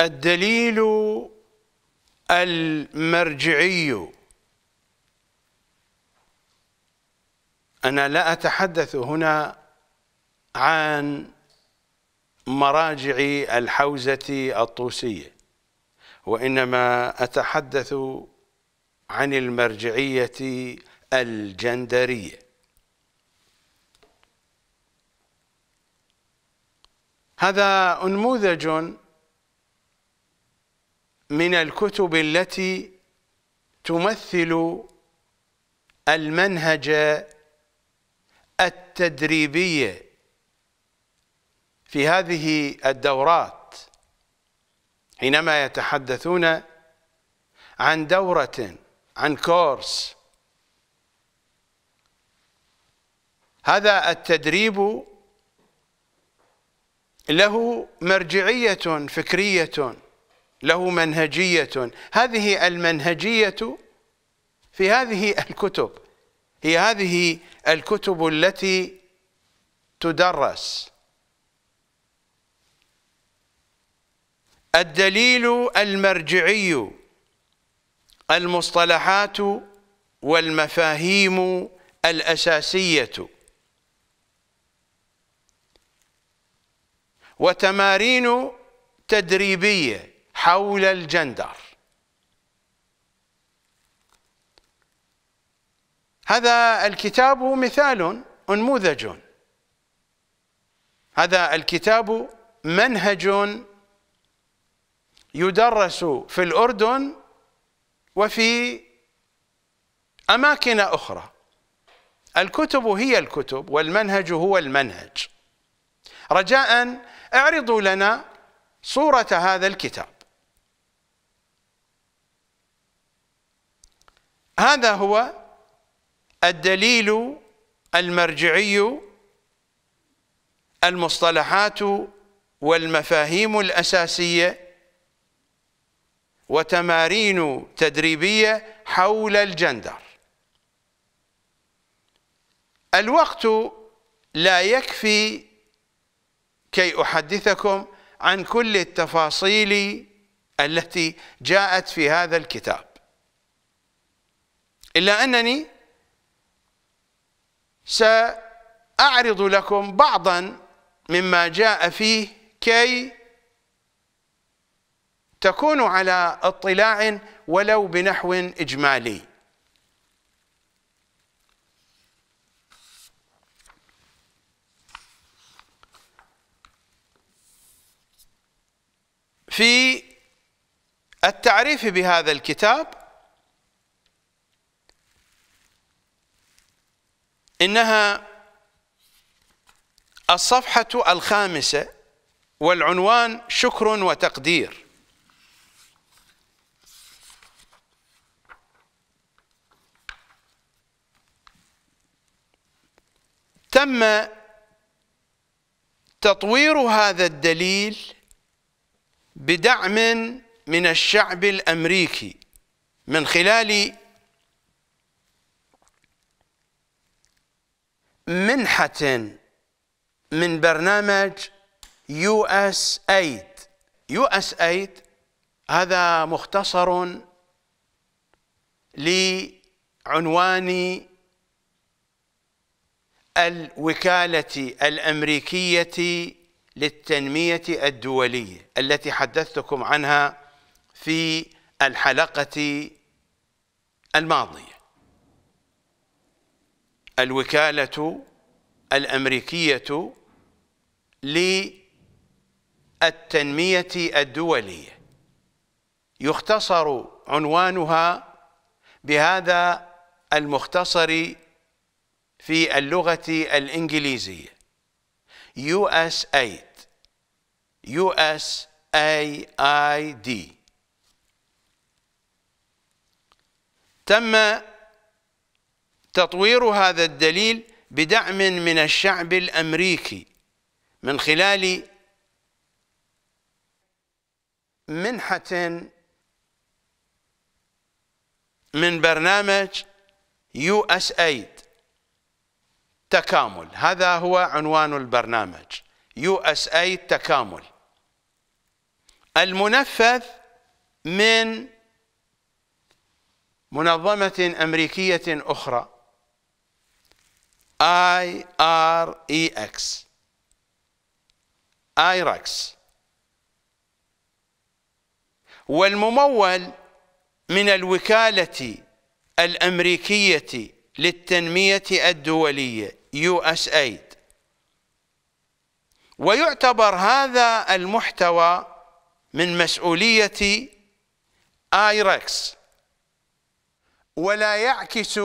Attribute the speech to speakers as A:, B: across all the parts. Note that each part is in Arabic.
A: الدليل المرجعي أنا لا أتحدث هنا عن مراجع الحوزة الطوسية وإنما أتحدث عن المرجعية الجندرية هذا أنموذج من الكتب التي تمثل المنهج التدريبي في هذه الدورات حينما يتحدثون عن دورة عن كورس هذا التدريب له مرجعية فكرية له منهجية هذه المنهجية في هذه الكتب هي هذه الكتب التي تدرس الدليل المرجعي المصطلحات والمفاهيم الأساسية وتمارين تدريبيه حول الجندر هذا الكتاب مثال انموذج هذا الكتاب منهج يدرس في الأردن وفي أماكن أخرى الكتب هي الكتب والمنهج هو المنهج رجاء اعرضوا لنا صورة هذا الكتاب هذا هو الدليل المرجعي المصطلحات والمفاهيم الأساسية وتمارين تدريبية حول الجندر الوقت لا يكفي كي أحدثكم عن كل التفاصيل التي جاءت في هذا الكتاب إلا أنني سأعرض لكم بعضا مما جاء فيه كي تكونوا على اطلاع ولو بنحو إجمالي في التعريف بهذا الكتاب إنها الصفحة الخامسة والعنوان شكر وتقدير تم تطوير هذا الدليل بدعم من الشعب الأمريكي من خلال منحة من برنامج يو اس ايد يو اس ايد هذا مختصر لعنوان الوكالة الأمريكية للتنمية الدولية التي حدثتكم عنها في الحلقة الماضية الوكالة الأمريكية للتنمية الدولية يختصر عنوانها بهذا المختصر في اللغة الإنجليزية USAID USAID تم تطوير هذا الدليل بدعم من الشعب الامريكي من خلال منحه من برنامج يو اس ايد تكامل هذا هو عنوان البرنامج يو اس ايد تكامل المنفذ من منظمة أمريكية أخرى اي ار اي اكس ايركس والممول من الوكالة الأمريكية للتنمية الدولية يو اس ايد ويعتبر هذا المحتوى من مسؤولية آيركس e ولا يعكس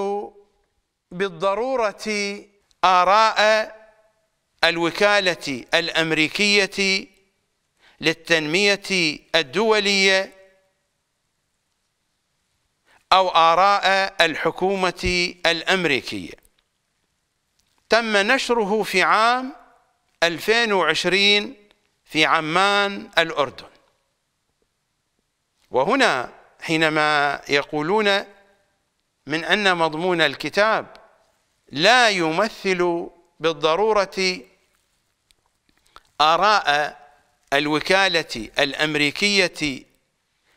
A: بالضرورة آراء الوكالة الأمريكية للتنمية الدولية أو آراء الحكومة الأمريكية تم نشره في عام 2020 في عمان الأردن وهنا حينما يقولون من أن مضمون الكتاب لا يمثل بالضرورة آراء الوكالة الأمريكية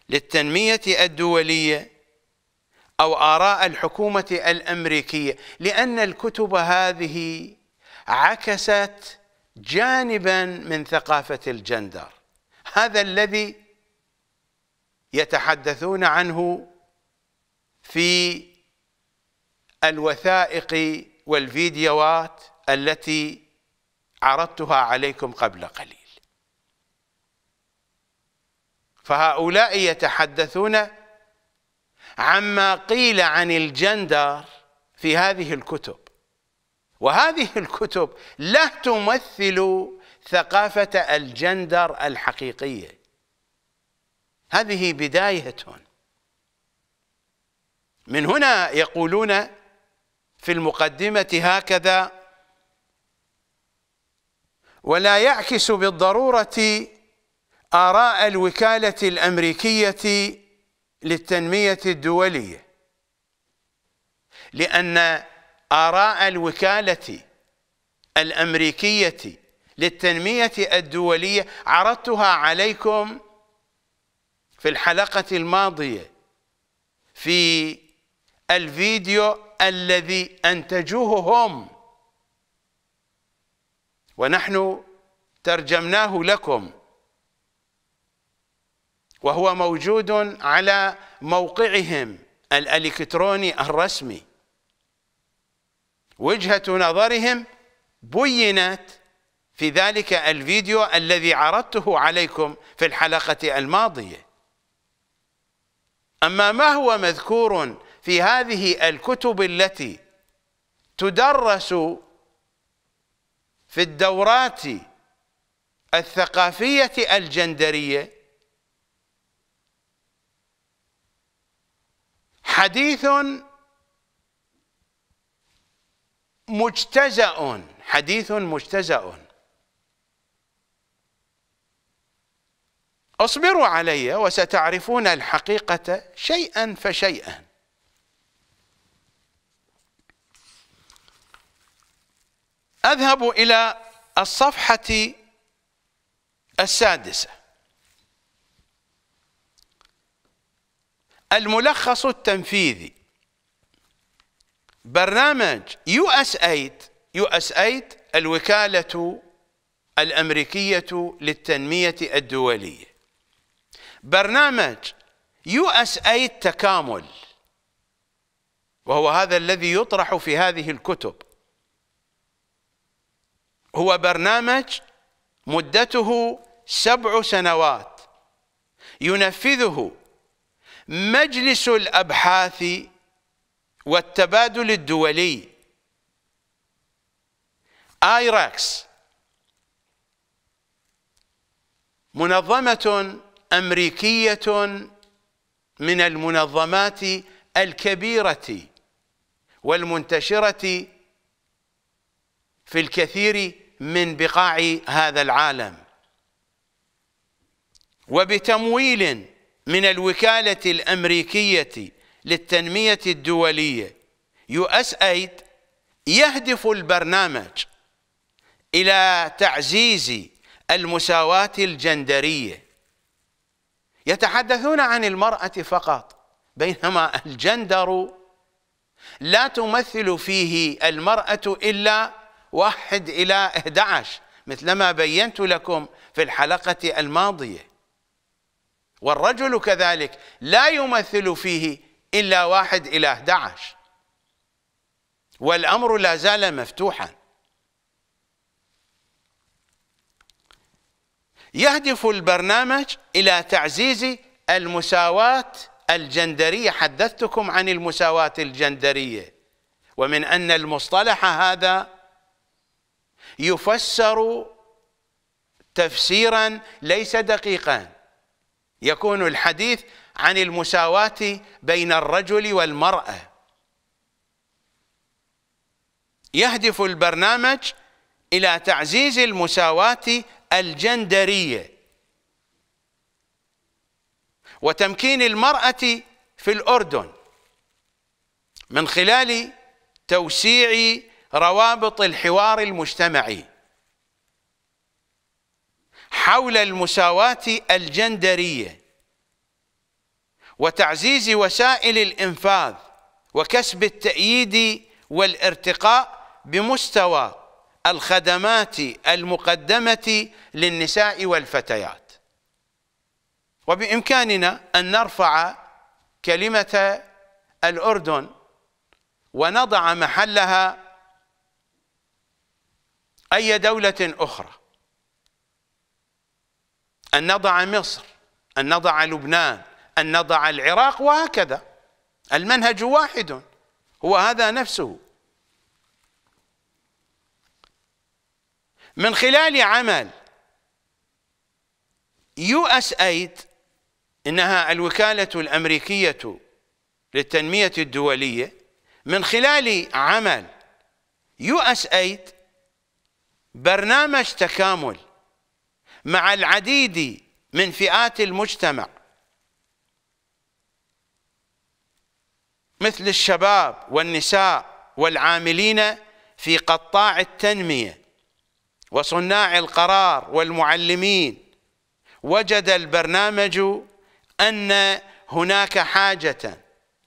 A: للتنمية الدولية أو آراء الحكومة الأمريكية لأن الكتب هذه عكست جانبا من ثقافة الجندر هذا الذي يتحدثون عنه في الوثائق والفيديوهات التي عرضتها عليكم قبل قليل فهؤلاء يتحدثون عما قيل عن الجندر في هذه الكتب وهذه الكتب لا تمثل ثقافة الجندر الحقيقية هذه بداية من هنا يقولون في المقدمة هكذا ولا يعكس بالضرورة آراء الوكالة الأمريكية للتنمية الدولية لأن آراء الوكالة الأمريكية للتنمية الدولية عرضتها عليكم في الحلقة الماضية في الفيديو الذي أنتجوه هم ونحن ترجمناه لكم وهو موجود على موقعهم الإلكتروني الرسمي وجهة نظرهم بينت في ذلك الفيديو الذي عرضته عليكم في الحلقة الماضية أما ما هو مذكور في هذه الكتب التي تدرس في الدورات الثقافية الجندرية حديث مجتزأ حديث مجتزأ اصبروا علي وستعرفون الحقيقة شيئا فشيئا أذهب إلى الصفحة السادسة الملخص التنفيذي برنامج يو اس ايد يو اس ايد الوكالة الأمريكية للتنمية الدولية برنامج يو اس ايد تكامل وهو هذا الذي يطرح في هذه الكتب هو برنامج مدته سبع سنوات ينفذه مجلس الأبحاث والتبادل الدولي آيراكس منظمة أمريكية من المنظمات الكبيرة والمنتشرة في الكثير من بقاع هذا العالم وبتمويل من الوكالة الأمريكية للتنمية الدولية يو اس ايد يهدف البرنامج إلى تعزيز المساواة الجندرية يتحدثون عن المرأة فقط بينما الجندر لا تمثل فيه المرأة إلا واحد إلى 11 مثلما بينت لكم في الحلقة الماضية والرجل كذلك لا يمثل فيه إلا واحد إلى 11 والأمر لا زال مفتوحا يهدف البرنامج إلى تعزيز المساواة الجندرية حدثتكم عن المساواة الجندرية ومن أن المصطلح هذا يفسر تفسيرا ليس دقيقا يكون الحديث عن المساواة بين الرجل والمرأة يهدف البرنامج إلى تعزيز المساواة الجندرية وتمكين المرأة في الأردن من خلال توسيع روابط الحوار المجتمعي حول المساواة الجندرية وتعزيز وسائل الإنفاذ وكسب التأييد والارتقاء بمستوى الخدمات المقدمة للنساء والفتيات وبإمكاننا أن نرفع كلمة الأردن ونضع محلها أي دولة أخرى أن نضع مصر أن نضع لبنان أن نضع العراق وهكذا المنهج واحد هو هذا نفسه من خلال عمل يو اس ايد انها الوكاله الامريكيه للتنميه الدوليه من خلال عمل يو اس ايد برنامج تكامل مع العديد من فئات المجتمع مثل الشباب والنساء والعاملين في قطاع التنمية وصناع القرار والمعلمين وجد البرنامج أن هناك حاجة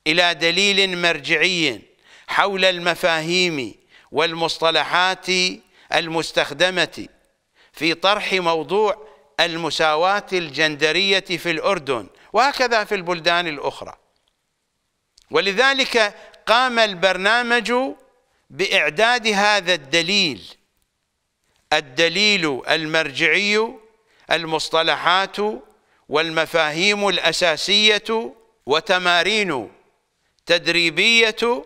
A: إلى دليل مرجعي حول المفاهيم والمصطلحات المستخدمة في طرح موضوع المساواة الجندرية في الأردن وهكذا في البلدان الأخرى ولذلك قام البرنامج بإعداد هذا الدليل الدليل المرجعي المصطلحات والمفاهيم الأساسية وتمارين تدريبية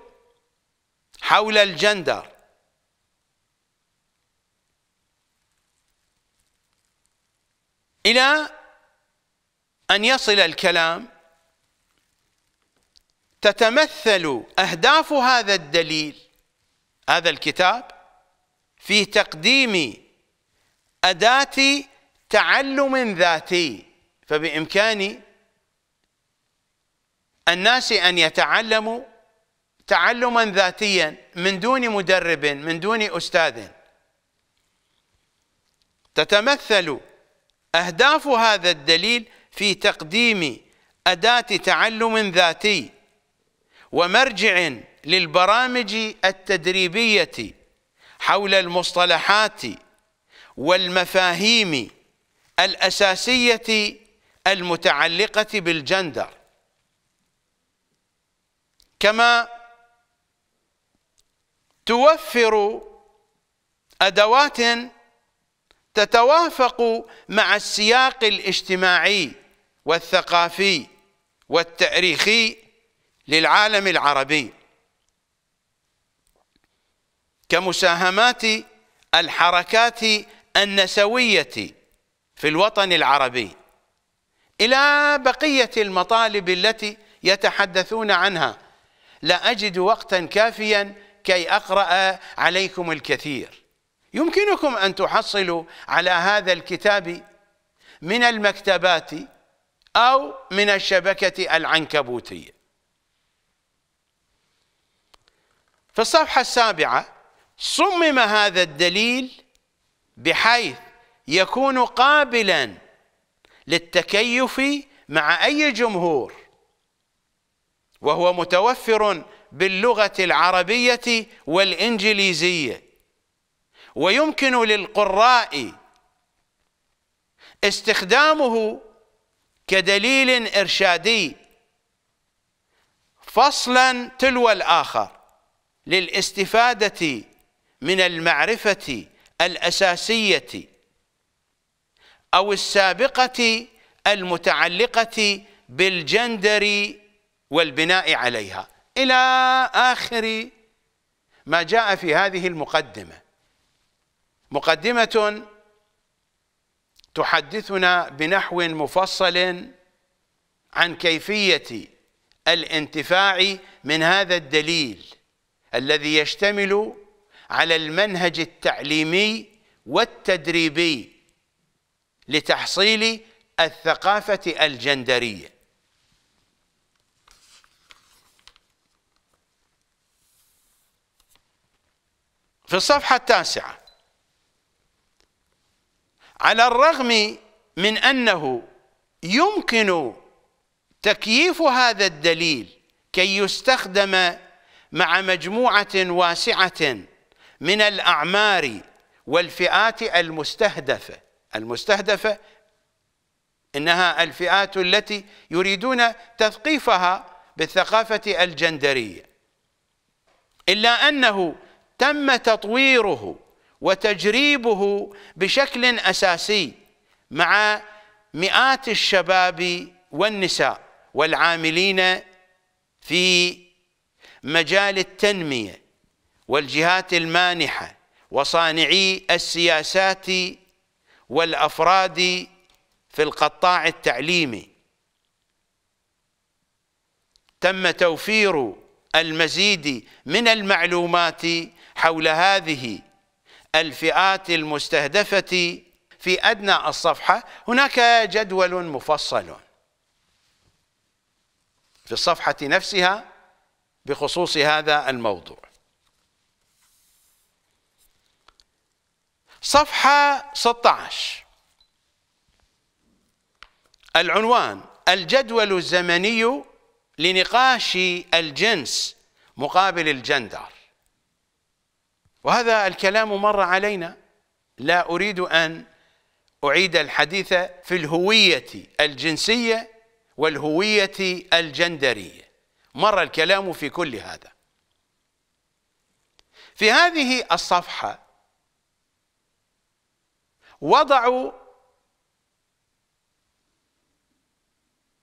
A: حول الجندر إلى أن يصل الكلام تتمثل أهداف هذا الدليل هذا الكتاب في تقديم أداة تعلم ذاتي فبإمكان الناس أن يتعلموا تعلما ذاتيا من دون مدرب من دون أستاذ تتمثل أهداف هذا الدليل في تقديم أداة تعلم ذاتي ومرجع للبرامج التدريبية حول المصطلحات والمفاهيم الأساسية المتعلقة بالجندر كما توفر أدوات تتوافق مع السياق الاجتماعي والثقافي والتاريخي للعالم العربي كمساهمات الحركات النسويه في الوطن العربي الى بقيه المطالب التي يتحدثون عنها لا اجد وقتا كافيا كي اقرا عليكم الكثير يمكنكم أن تحصلوا على هذا الكتاب من المكتبات أو من الشبكة العنكبوتية في الصفحة السابعة صمم هذا الدليل بحيث يكون قابلا للتكيف مع أي جمهور وهو متوفر باللغة العربية والإنجليزية ويمكن للقراء استخدامه كدليل ارشادي فصلا تلو الاخر للاستفاده من المعرفه الاساسيه او السابقه المتعلقه بالجندر والبناء عليها الى اخر ما جاء في هذه المقدمه مقدمة تحدثنا بنحو مفصل عن كيفية الانتفاع من هذا الدليل الذي يشتمل على المنهج التعليمي والتدريبي لتحصيل الثقافة الجندرية في الصفحة التاسعة على الرغم من أنه يمكن تكييف هذا الدليل كي يستخدم مع مجموعة واسعة من الأعمار والفئات المستهدفة المستهدفة إنها الفئات التي يريدون تثقيفها بالثقافة الجندرية إلا أنه تم تطويره وتجريبه بشكل اساسي مع مئات الشباب والنساء والعاملين في مجال التنميه والجهات المانحه وصانعي السياسات والافراد في القطاع التعليمي تم توفير المزيد من المعلومات حول هذه الفئات المستهدفة في أدنى الصفحة هناك جدول مفصل في الصفحة نفسها بخصوص هذا الموضوع صفحة 16 العنوان الجدول الزمني لنقاش الجنس مقابل الجندر وهذا الكلام مر علينا لا أريد أن أعيد الحديث في الهوية الجنسية والهوية الجندرية مر الكلام في كل هذا في هذه الصفحة وضعوا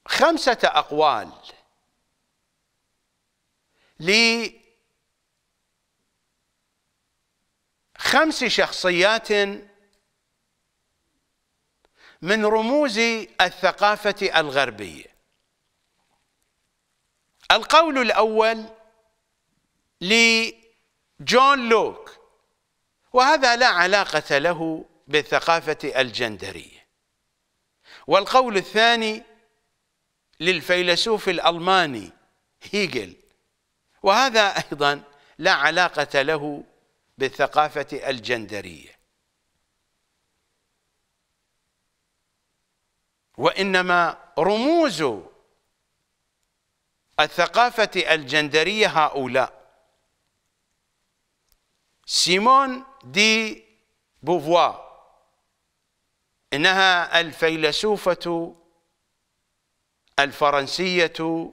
A: خمسة أقوال خمس شخصيات من رموز الثقافة الغربية القول الأول لجون لوك وهذا لا علاقة له بالثقافة الجندرية والقول الثاني للفيلسوف الألماني هيجل وهذا أيضا لا علاقة له بالثقافة الجندرية وإنما رموز الثقافة الجندرية هؤلاء سيمون دي بوفوا إنها الفيلسوفة الفرنسية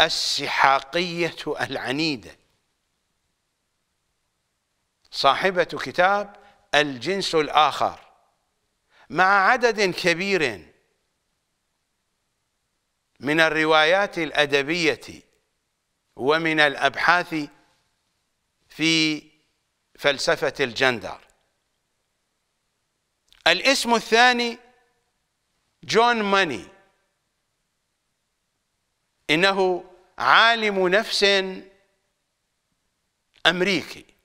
A: السحاقية العنيدة صاحبة كتاب الجنس الآخر مع عدد كبير من الروايات الأدبية ومن الأبحاث في فلسفة الجندر الاسم الثاني جون ماني إنه عالم نفس أمريكي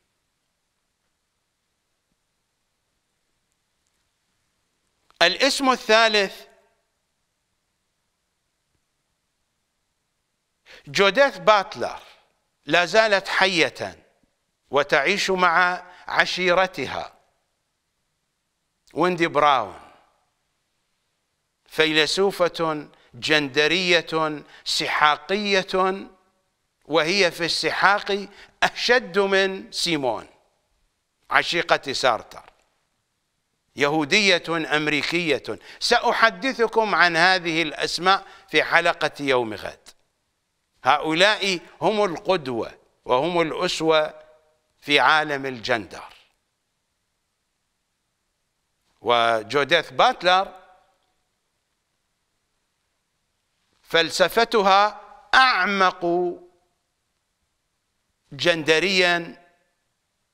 A: الاسم الثالث جوديث باتلر لا زالت حية وتعيش مع عشيرتها ويندي براون فيلسوفة جندرية سحاقية وهي في السحاق أشد من سيمون عشيقة سارتر يهودية أمريكية سأحدثكم عن هذه الأسماء في حلقة يوم غد هؤلاء هم القدوة وهم الأسوة في عالم الجندر وجوديث باتلر فلسفتها أعمق جندريا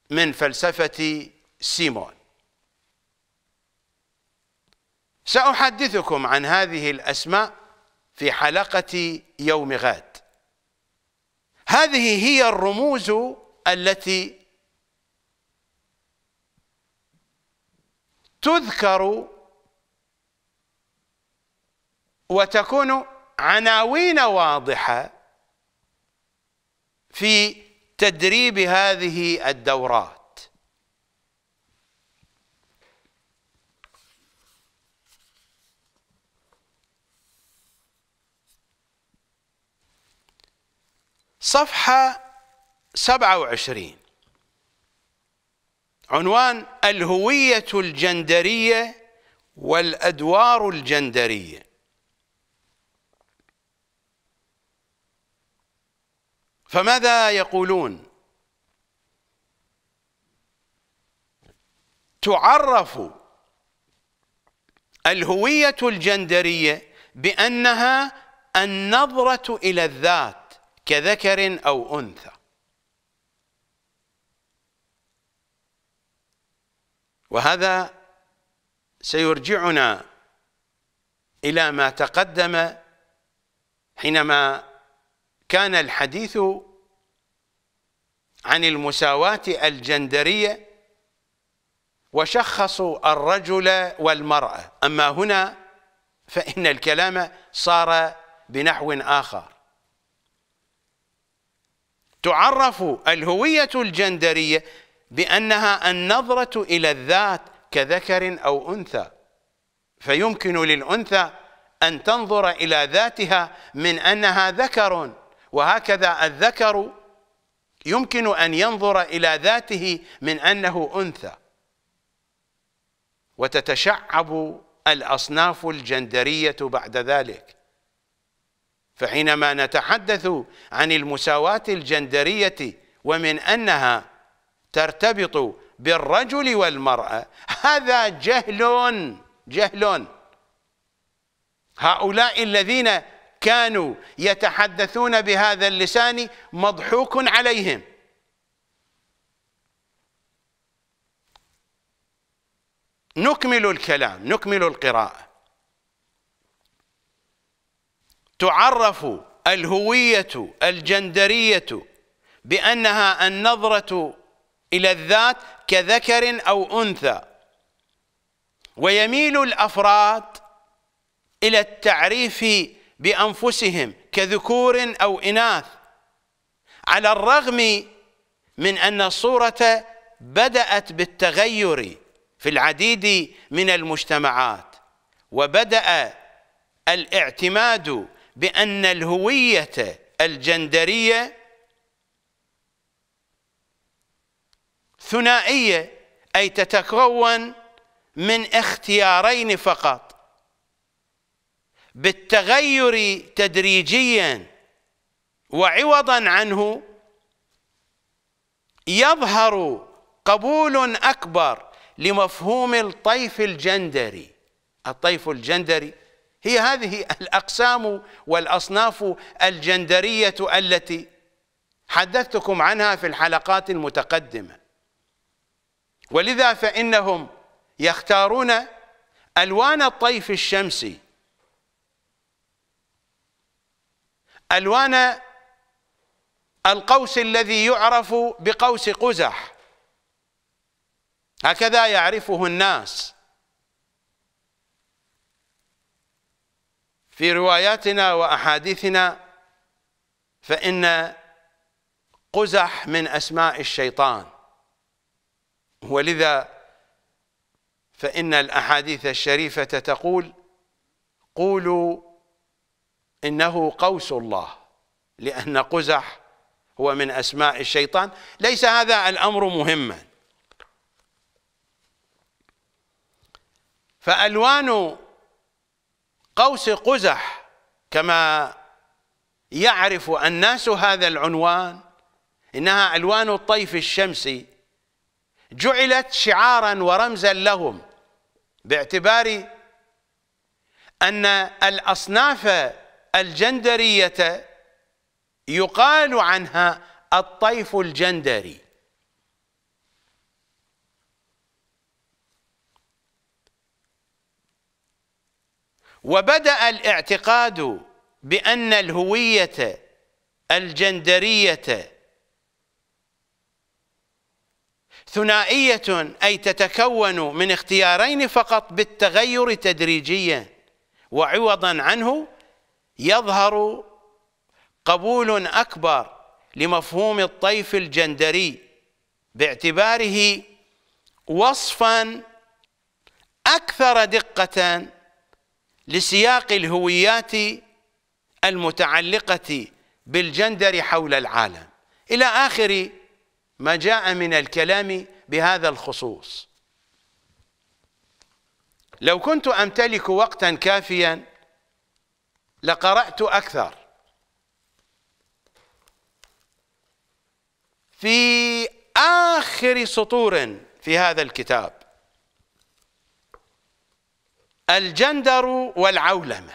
A: من فلسفة سيمون سأحدثكم عن هذه الأسماء في حلقة يوم غاد هذه هي الرموز التي تذكر وتكون عناوين واضحة في تدريب هذه الدورات صفحة 27 عنوان الهوية الجندرية والأدوار الجندرية فماذا يقولون تعرف الهوية الجندرية بأنها النظرة إلى الذات كذكر أو أنثى وهذا سيرجعنا إلى ما تقدم حينما كان الحديث عن المساواة الجندرية وشخصوا الرجل والمرأة أما هنا فإن الكلام صار بنحو آخر تعرف الهوية الجندرية بأنها النظرة إلى الذات كذكر أو أنثى فيمكن للأنثى أن تنظر إلى ذاتها من أنها ذكر وهكذا الذكر يمكن أن ينظر إلى ذاته من أنه أنثى وتتشعب الأصناف الجندرية بعد ذلك فحينما نتحدث عن المساواة الجندرية ومن أنها ترتبط بالرجل والمرأة هذا جهل جهل هؤلاء الذين كانوا يتحدثون بهذا اللسان مضحوك عليهم نكمل الكلام نكمل القراءه تعرف الهوية الجندرية بأنها النظرة إلى الذات كذكر أو أنثى ويميل الأفراد إلى التعريف بأنفسهم كذكور أو إناث على الرغم من أن الصورة بدأت بالتغير في العديد من المجتمعات وبدأ الاعتماد بأن الهوية الجندرية ثنائية أي تتكون من اختيارين فقط بالتغير تدريجيا وعوضا عنه يظهر قبول أكبر لمفهوم الطيف الجندري الطيف الجندري هي هذه الأقسام والأصناف الجندرية التي حدثتكم عنها في الحلقات المتقدمة ولذا فإنهم يختارون ألوان الطيف الشمسي ألوان القوس الذي يعرف بقوس قزح هكذا يعرفه الناس في رواياتنا وأحاديثنا فإن قزح من أسماء الشيطان ولذا فإن الأحاديث الشريفة تقول قولوا إنه قوس الله لأن قزح هو من أسماء الشيطان ليس هذا الأمر مهما فألوان قوس قزح كما يعرف الناس هذا العنوان إنها ألوان الطيف الشمسي جعلت شعارا ورمزا لهم باعتبار أن الأصناف الجندرية يقال عنها الطيف الجندري وبدأ الاعتقاد بأن الهوية الجندرية ثنائية أي تتكون من اختيارين فقط بالتغير تدريجيا وعوضا عنه يظهر قبول أكبر لمفهوم الطيف الجندري باعتباره وصفا أكثر دقة لسياق الهويات المتعلقة بالجندر حول العالم إلى آخر ما جاء من الكلام بهذا الخصوص لو كنت أمتلك وقتا كافيا لقرأت أكثر في آخر سطور في هذا الكتاب الجندر والعولمة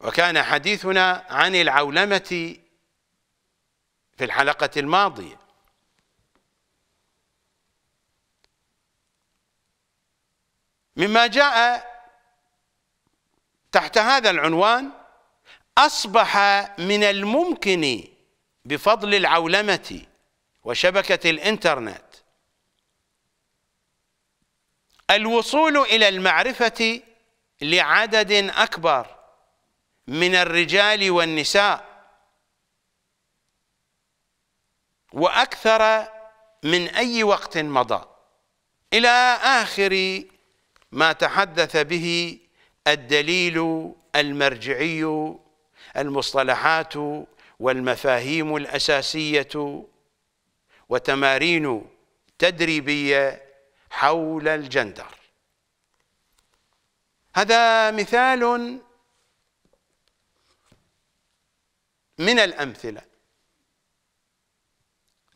A: وكان حديثنا عن العولمة في الحلقة الماضية مما جاء تحت هذا العنوان أصبح من الممكن بفضل العولمة وشبكة الإنترنت الوصول إلى المعرفة لعدد أكبر من الرجال والنساء وأكثر من أي وقت مضى إلى آخر ما تحدث به الدليل المرجعي المصطلحات والمفاهيم الأساسية وتمارين تدريبية حول الجندر هذا مثال من الأمثلة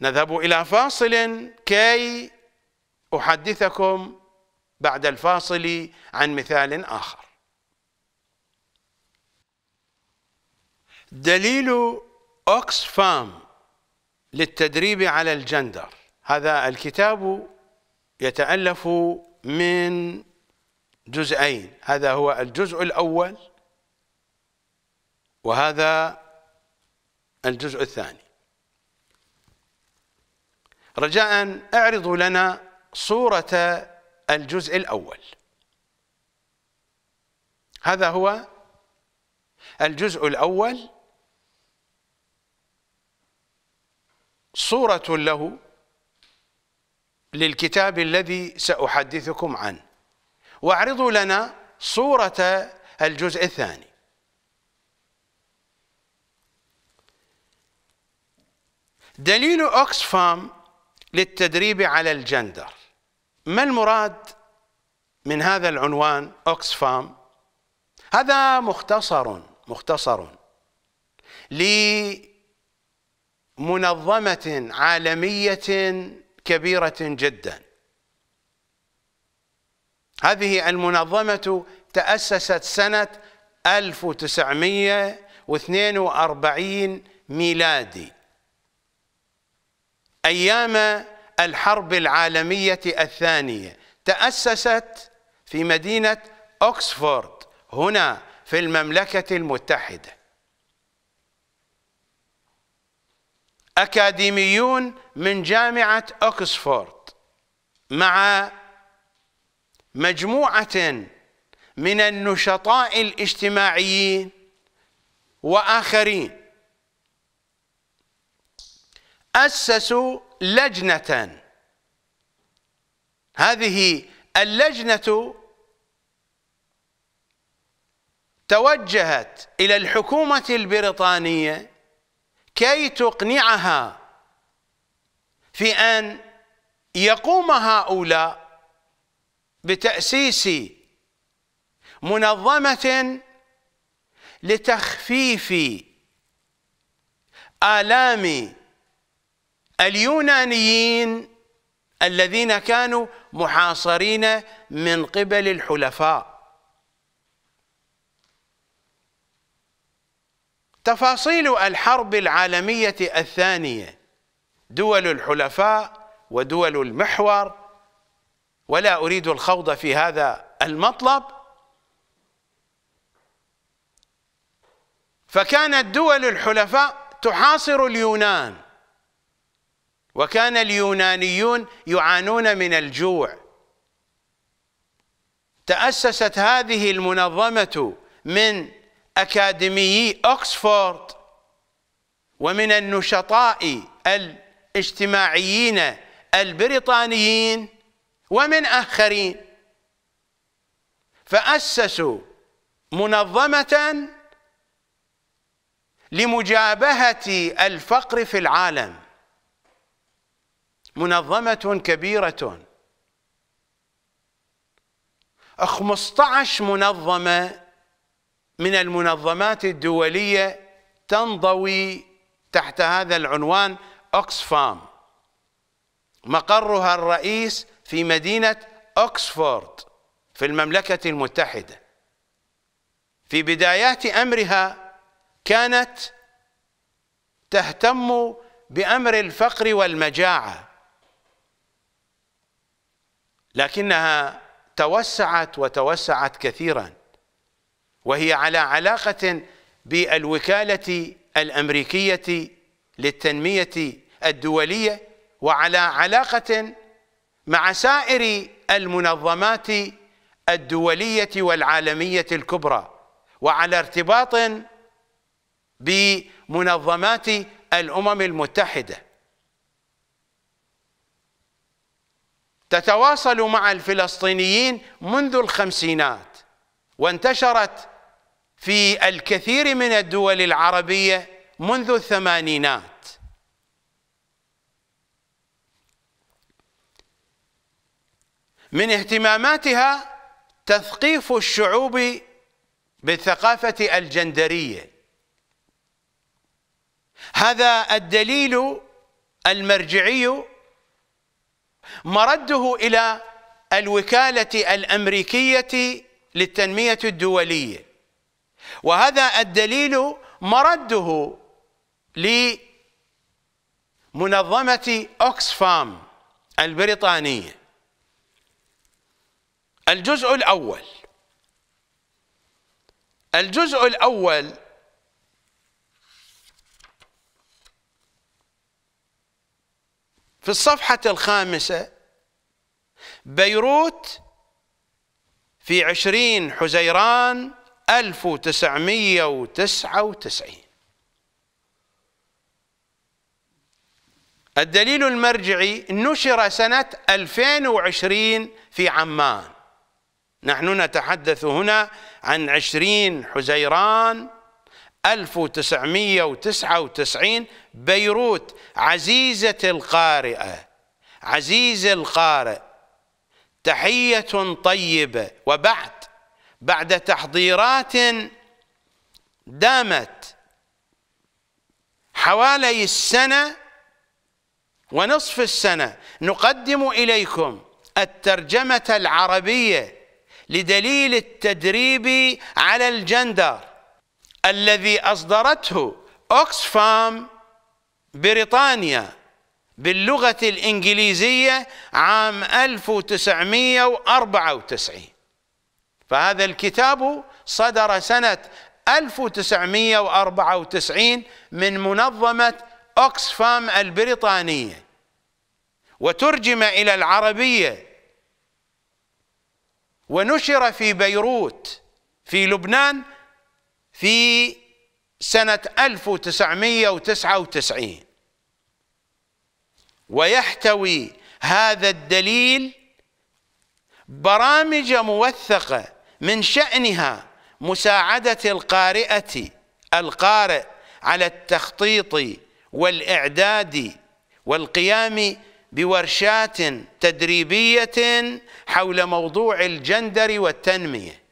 A: نذهب إلى فاصل كي أحدثكم بعد الفاصل عن مثال آخر دليل أوكسفام للتدريب على الجندر هذا الكتاب يتألف من جزئين هذا هو الجزء الأول وهذا الجزء الثاني رجاء اعرضوا لنا صورة الجزء الأول هذا هو الجزء الأول صورة له للكتاب الذي سأحدثكم عنه واعرضوا لنا صورة الجزء الثاني دليل أوكسفام للتدريب على الجندر ما المراد من هذا العنوان أوكسفام هذا مختصر مختصر لمنظمة عالمية كبيرة جدا هذه المنظمة تأسست سنة 1942 ميلادي أيام الحرب العالمية الثانية تأسست في مدينة أكسفورد هنا في المملكة المتحدة أكاديميون من جامعة أكسفورد مع مجموعة من النشطاء الاجتماعيين وآخرين أسسوا لجنة هذه اللجنة توجهت إلى الحكومة البريطانية كي تقنعها في أن يقوم هؤلاء بتأسيس منظمة لتخفيف آلام اليونانيين الذين كانوا محاصرين من قبل الحلفاء تفاصيل الحرب العالمية الثانية دول الحلفاء ودول المحور ولا أريد الخوض في هذا المطلب فكانت دول الحلفاء تحاصر اليونان وكان اليونانيون يعانون من الجوع تأسست هذه المنظمة من أكاديميي أكسفورد ومن النشطاء الاجتماعيين البريطانيين ومن آخرين فأسسوا منظمة لمجابهة الفقر في العالم منظمة كبيرة 15 منظمة من المنظمات الدولية تنضوي تحت هذا العنوان أوكسفام مقرها الرئيس في مدينة أكسفورد في المملكة المتحدة في بدايات أمرها كانت تهتم بأمر الفقر والمجاعة لكنها توسعت وتوسعت كثيرا وهي على علاقة بالوكالة الأمريكية للتنمية الدولية وعلى علاقة مع سائر المنظمات الدولية والعالمية الكبرى وعلى ارتباط بمنظمات الأمم المتحدة تتواصل مع الفلسطينيين منذ الخمسينات وانتشرت في الكثير من الدول العربية منذ الثمانينات من اهتماماتها تثقيف الشعوب بالثقافة الجندرية هذا الدليل المرجعي مرده إلى الوكالة الأمريكية للتنمية الدولية وهذا الدليل مرده لمنظمة أوكسفام البريطانية الجزء الأول الجزء الأول في الصفحة الخامسة بيروت في عشرين حزيران ألف وتسعمية وتسعة وتسعين الدليل المرجعي نشر سنة 2020 في عمان نحن نتحدث هنا عن عشرين حزيران 1999 بيروت عزيزة القارئة عزيز القارئ تحية طيبة وبعد بعد تحضيرات دامت حوالي السنة ونصف السنة نقدم إليكم الترجمة العربية لدليل التدريب على الجندر الذي أصدرته أوكسفام بريطانيا باللغة الإنجليزية عام 1994 فهذا الكتاب صدر سنة 1994 من منظمة أوكسفام البريطانية وترجم إلى العربية ونشر في بيروت في لبنان في سنة 1999 ويحتوي هذا الدليل برامج موثقة من شأنها مساعدة القارئة القارئ على التخطيط والإعداد والقيام بورشات تدريبية حول موضوع الجندر والتنمية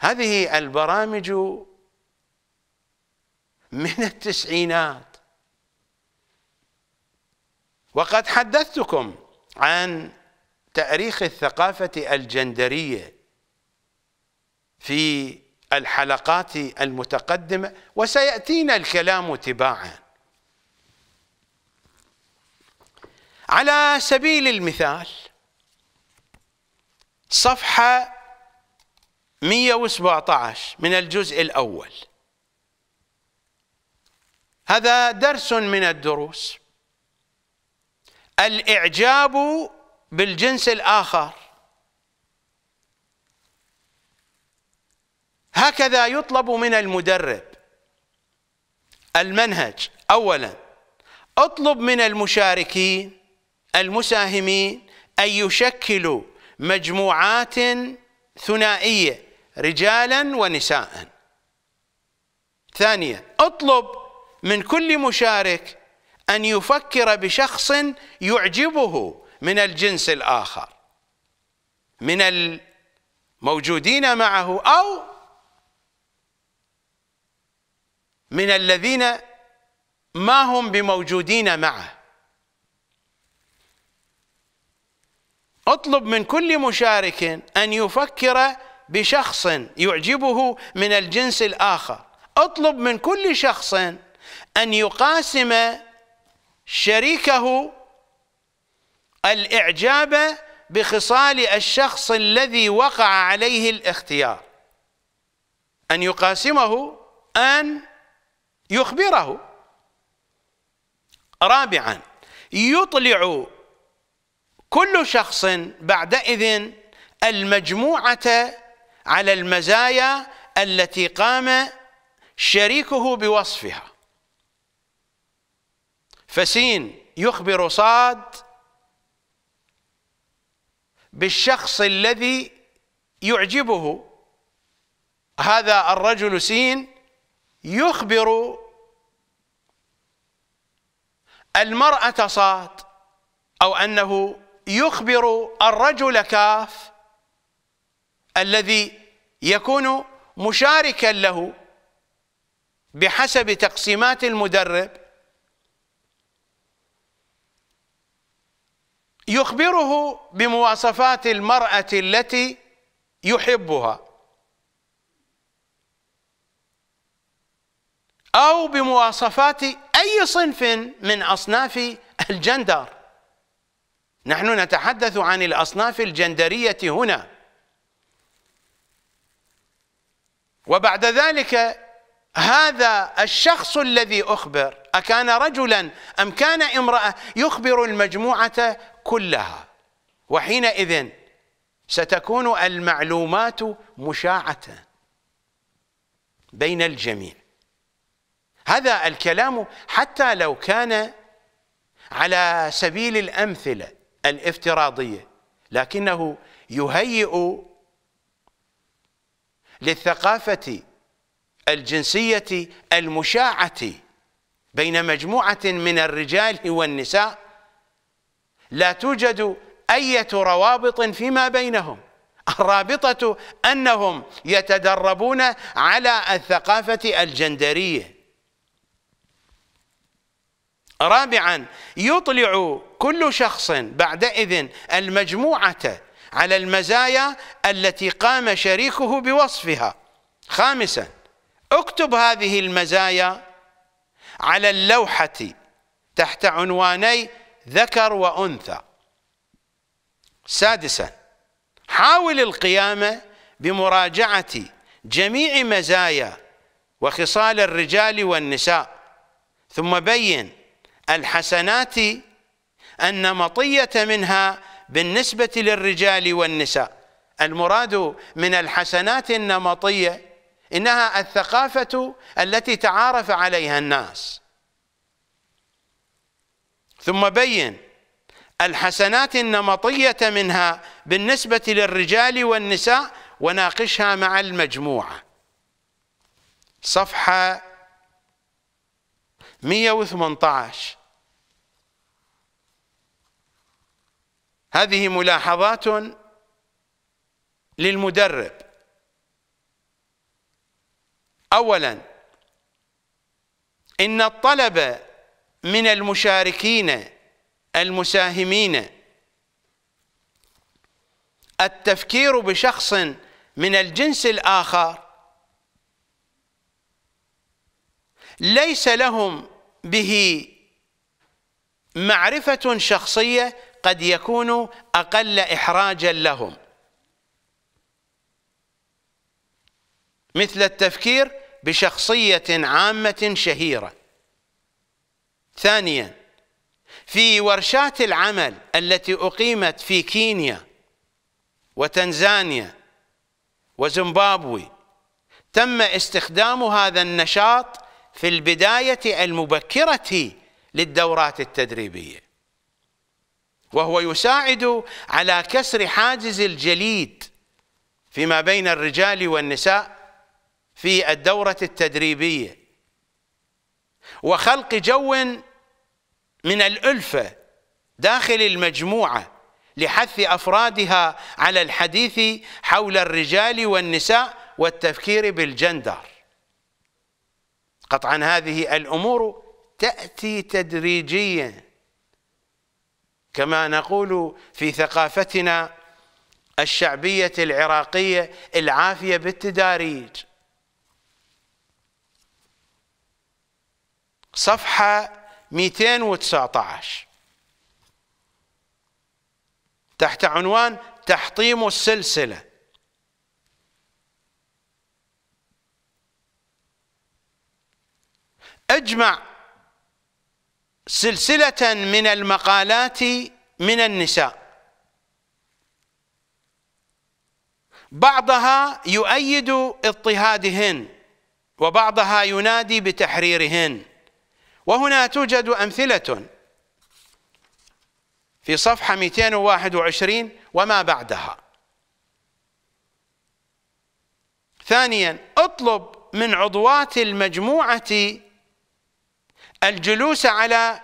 A: هذه البرامج من التسعينات وقد حدثتكم عن تأريخ الثقافة الجندرية في الحلقات المتقدمة وسيأتينا الكلام تباعاً على سبيل المثال صفحة 117 من الجزء الأول هذا درس من الدروس الإعجاب بالجنس الآخر هكذا يطلب من المدرب المنهج أولا اطلب من المشاركين المساهمين أن يشكلوا مجموعات ثنائية رجالا ونساء ثانيا اطلب من كل مشارك أن يفكر بشخص يعجبه من الجنس الآخر من الموجودين معه أو من الذين ما هم بموجودين معه اطلب من كل مشارك أن يفكر بشخص يعجبه من الجنس الآخر اطلب من كل شخص أن يقاسم شريكه الإعجاب بخصال الشخص الذي وقع عليه الاختيار أن يقاسمه أن يخبره رابعا يطلع كل شخص بعدئذ المجموعة على المزايا التي قام شريكه بوصفها فسين يخبر صاد بالشخص الذي يعجبه هذا الرجل سين يخبر المرأة صاد أو أنه يخبر الرجل كاف الذي يكون مشاركا له بحسب تقسيمات المدرب يخبره بمواصفات المرأة التي يحبها أو بمواصفات أي صنف من أصناف الجندر نحن نتحدث عن الأصناف الجندرية هنا وبعد ذلك هذا الشخص الذي أخبر أكان رجلا أم كان امرأة يخبر المجموعة كلها وحينئذ ستكون المعلومات مشاعة بين الجميع هذا الكلام حتى لو كان على سبيل الأمثلة الافتراضيه لكنه يهيئ للثقافه الجنسيه المشاعه بين مجموعه من الرجال والنساء لا توجد اية روابط فيما بينهم الرابطة أنهم يتدربون على الثقافة الجندرية رابعا يطلع كل شخص بعدئذ المجموعة على المزايا التي قام شريكه بوصفها خامسا اكتب هذه المزايا على اللوحة تحت عنواني ذكر وأنثى سادسا حاول القيامة بمراجعة جميع مزايا وخصال الرجال والنساء ثم بين الحسنات النمطية منها بالنسبة للرجال والنساء المراد من الحسنات النمطية إنها الثقافة التي تعارف عليها الناس ثم بين الحسنات النمطية منها بالنسبة للرجال والنساء وناقشها مع المجموعة صفحة 118 هذه ملاحظات للمدرب اولا ان الطلب من المشاركين المساهمين التفكير بشخص من الجنس الاخر ليس لهم به معرفه شخصيه قد يكون أقل إحراجا لهم مثل التفكير بشخصية عامة شهيرة ثانيا في ورشات العمل التي أقيمت في كينيا وتنزانيا وزمبابوي تم استخدام هذا النشاط في البداية المبكرة للدورات التدريبية وهو يساعد على كسر حاجز الجليد فيما بين الرجال والنساء في الدورة التدريبية وخلق جو من الألفة داخل المجموعة لحث أفرادها على الحديث حول الرجال والنساء والتفكير بالجندر قطعا هذه الأمور تأتي تدريجياً كما نقول في ثقافتنا الشعبية العراقية العافية بالتداريج صفحة 219 تحت عنوان تحطيم السلسلة اجمع سلسلة من المقالات من النساء بعضها يؤيد اضطهادهن وبعضها ينادي بتحريرهن وهنا توجد أمثلة في صفحة 221 وما بعدها ثانيا اطلب من عضوات المجموعة الجلوس على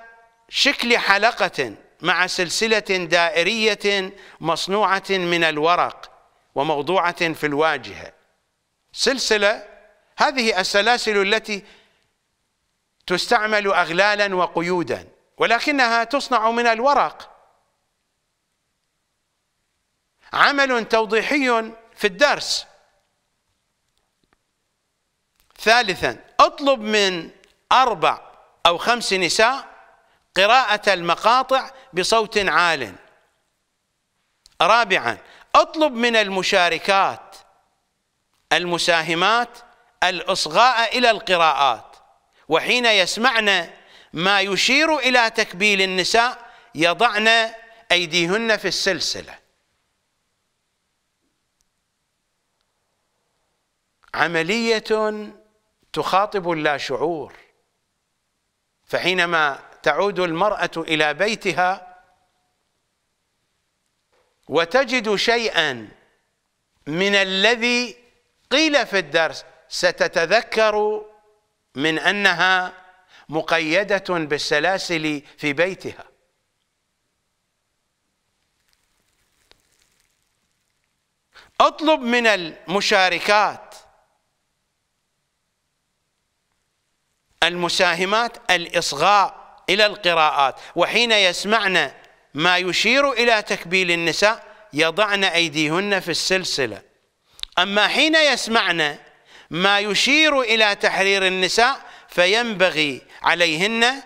A: شكل حلقة مع سلسلة دائرية مصنوعة من الورق وموضوعة في الواجهة سلسلة هذه السلاسل التي تستعمل أغلالا وقيودا ولكنها تصنع من الورق عمل توضيحي في الدرس ثالثا اطلب من أربع أو خمس نساء قراءة المقاطع بصوت عال رابعا اطلب من المشاركات المساهمات الإصغاء إلى القراءات وحين يسمعن ما يشير إلى تكبيل النساء يضعن أيديهن في السلسلة عملية تخاطب اللاشعور شعور فحينما تعود المرأة إلى بيتها وتجد شيئا من الذي قيل في الدرس ستتذكر من أنها مقيدة بالسلاسل في بيتها اطلب من المشاركات المساهمات الإصغاء إلى القراءات وحين يسمعن ما يشير إلى تكبيل النساء يضعن أيديهن في السلسلة أما حين يسمعن ما يشير إلى تحرير النساء فينبغي عليهن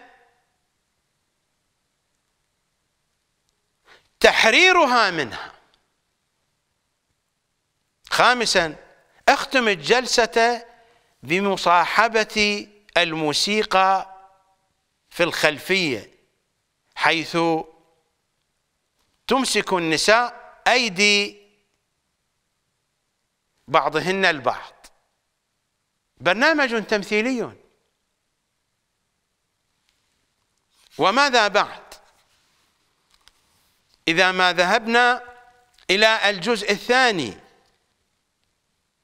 A: تحريرها منها خامسا اختم الجلسة بمصاحبة الموسيقى في الخلفية حيث تمسك النساء أيدي بعضهن البعض برنامج تمثيلي وماذا بعد إذا ما ذهبنا إلى الجزء الثاني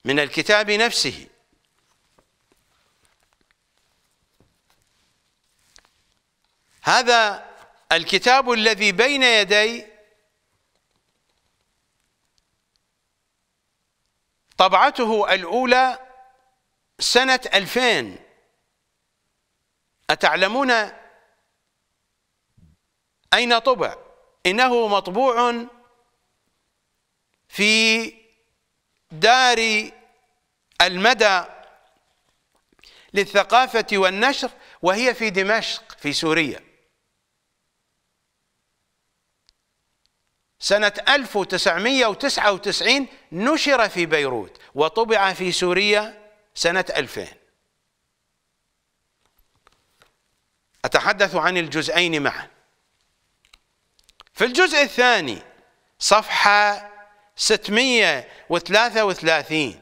A: من الكتاب نفسه هذا الكتاب الذي بين يدي طبعته الأولى سنة 2000 أتعلمون أين طبع؟ إنه مطبوع في دار المدى للثقافة والنشر وهي في دمشق في سوريا سنة 1999 نشر في بيروت وطبع في سوريا سنة 2000 أتحدث عن الجزئين معا في الجزء الثاني صفحة 633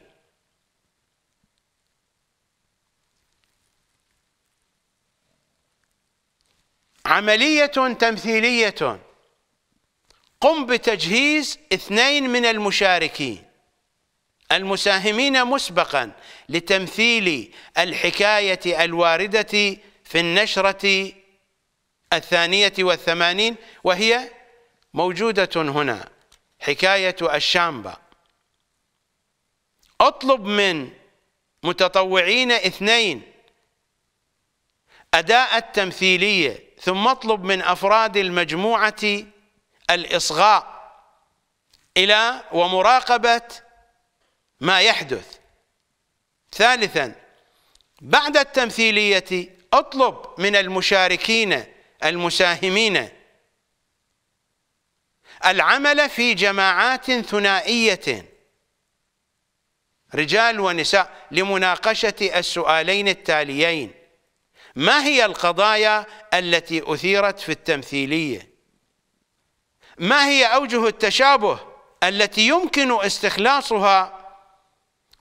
A: عملية تمثيلية قم بتجهيز اثنين من المشاركين المساهمين مسبقا لتمثيل الحكاية الواردة في النشرة الثانية والثمانين وهي موجودة هنا حكاية الشامبا اطلب من متطوعين اثنين أداء التمثيلية ثم اطلب من أفراد المجموعة الإصغاء إلى ومراقبة ما يحدث ثالثا بعد التمثيلية اطلب من المشاركين المساهمين العمل في جماعات ثنائية رجال ونساء لمناقشة السؤالين التاليين ما هي القضايا التي أثيرت في التمثيلية؟ ما هي أوجه التشابه التي يمكن استخلاصها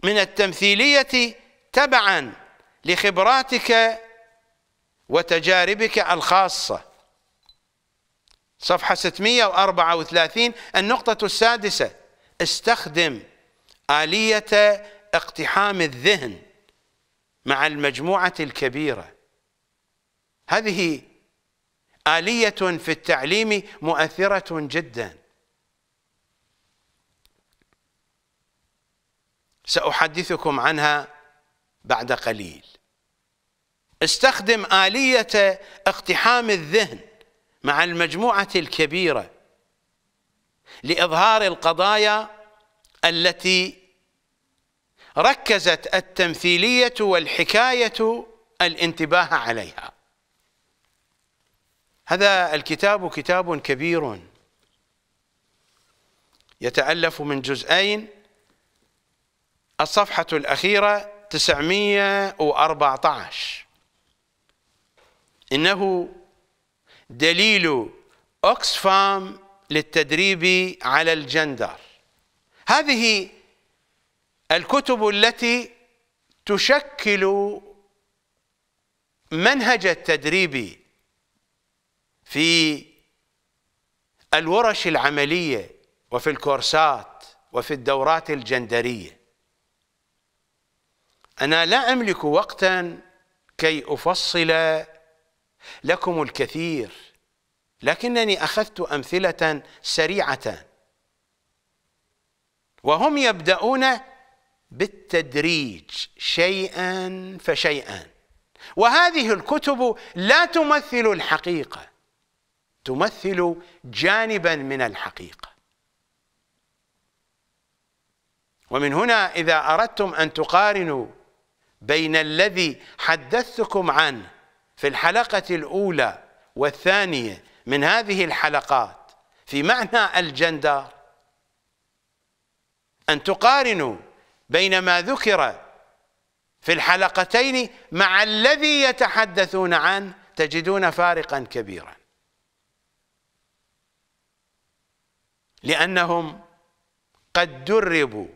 A: من التمثيلية تبعا لخبراتك وتجاربك الخاصة صفحة 634 النقطة السادسة استخدم آلية اقتحام الذهن مع المجموعة الكبيرة هذه آلية في التعليم مؤثرة جدا سأحدثكم عنها بعد قليل استخدم آلية اقتحام الذهن مع المجموعة الكبيرة لإظهار القضايا التي ركزت التمثيلية والحكاية الانتباه عليها هذا الكتاب كتاب كبير يتألف من جزئين الصفحة الأخيرة 914 إنه دليل أوكسفام للتدريب على الجندر هذه الكتب التي تشكل منهج التدريب في الورش العملية وفي الكورسات وفي الدورات الجندرية أنا لا أملك وقتا كي أفصل لكم الكثير لكنني أخذت أمثلة سريعة وهم يبدأون بالتدريج شيئا فشيئا وهذه الكتب لا تمثل الحقيقه تمثل جانبا من الحقيقة ومن هنا إذا أردتم أن تقارنوا بين الذي حدثتكم عنه في الحلقة الأولى والثانية من هذه الحلقات في معنى الجندر أن تقارنوا بين ما ذكر في الحلقتين مع الذي يتحدثون عنه تجدون فارقا كبيرا لأنهم قد دربوا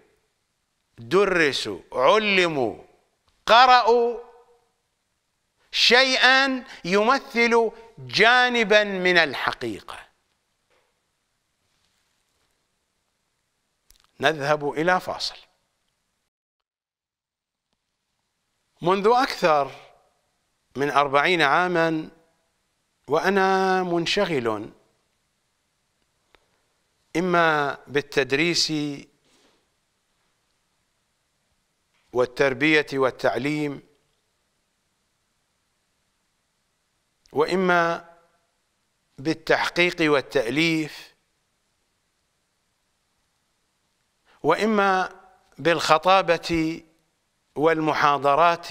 A: درسوا علموا قرأوا شيئا يمثل جانبا من الحقيقة نذهب إلى فاصل منذ أكثر من أربعين عاما وأنا منشغل إما بالتدريس والتربية والتعليم وإما بالتحقيق والتأليف وإما بالخطابة والمحاضرات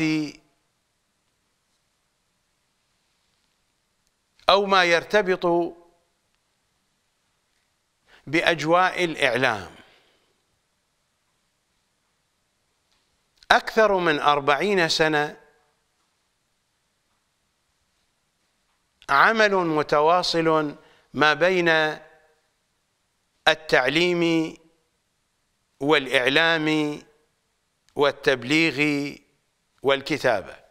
A: أو ما يرتبط باجواء الاعلام اكثر من اربعين سنه عمل متواصل ما بين التعليم والاعلام والتبليغ والكتابه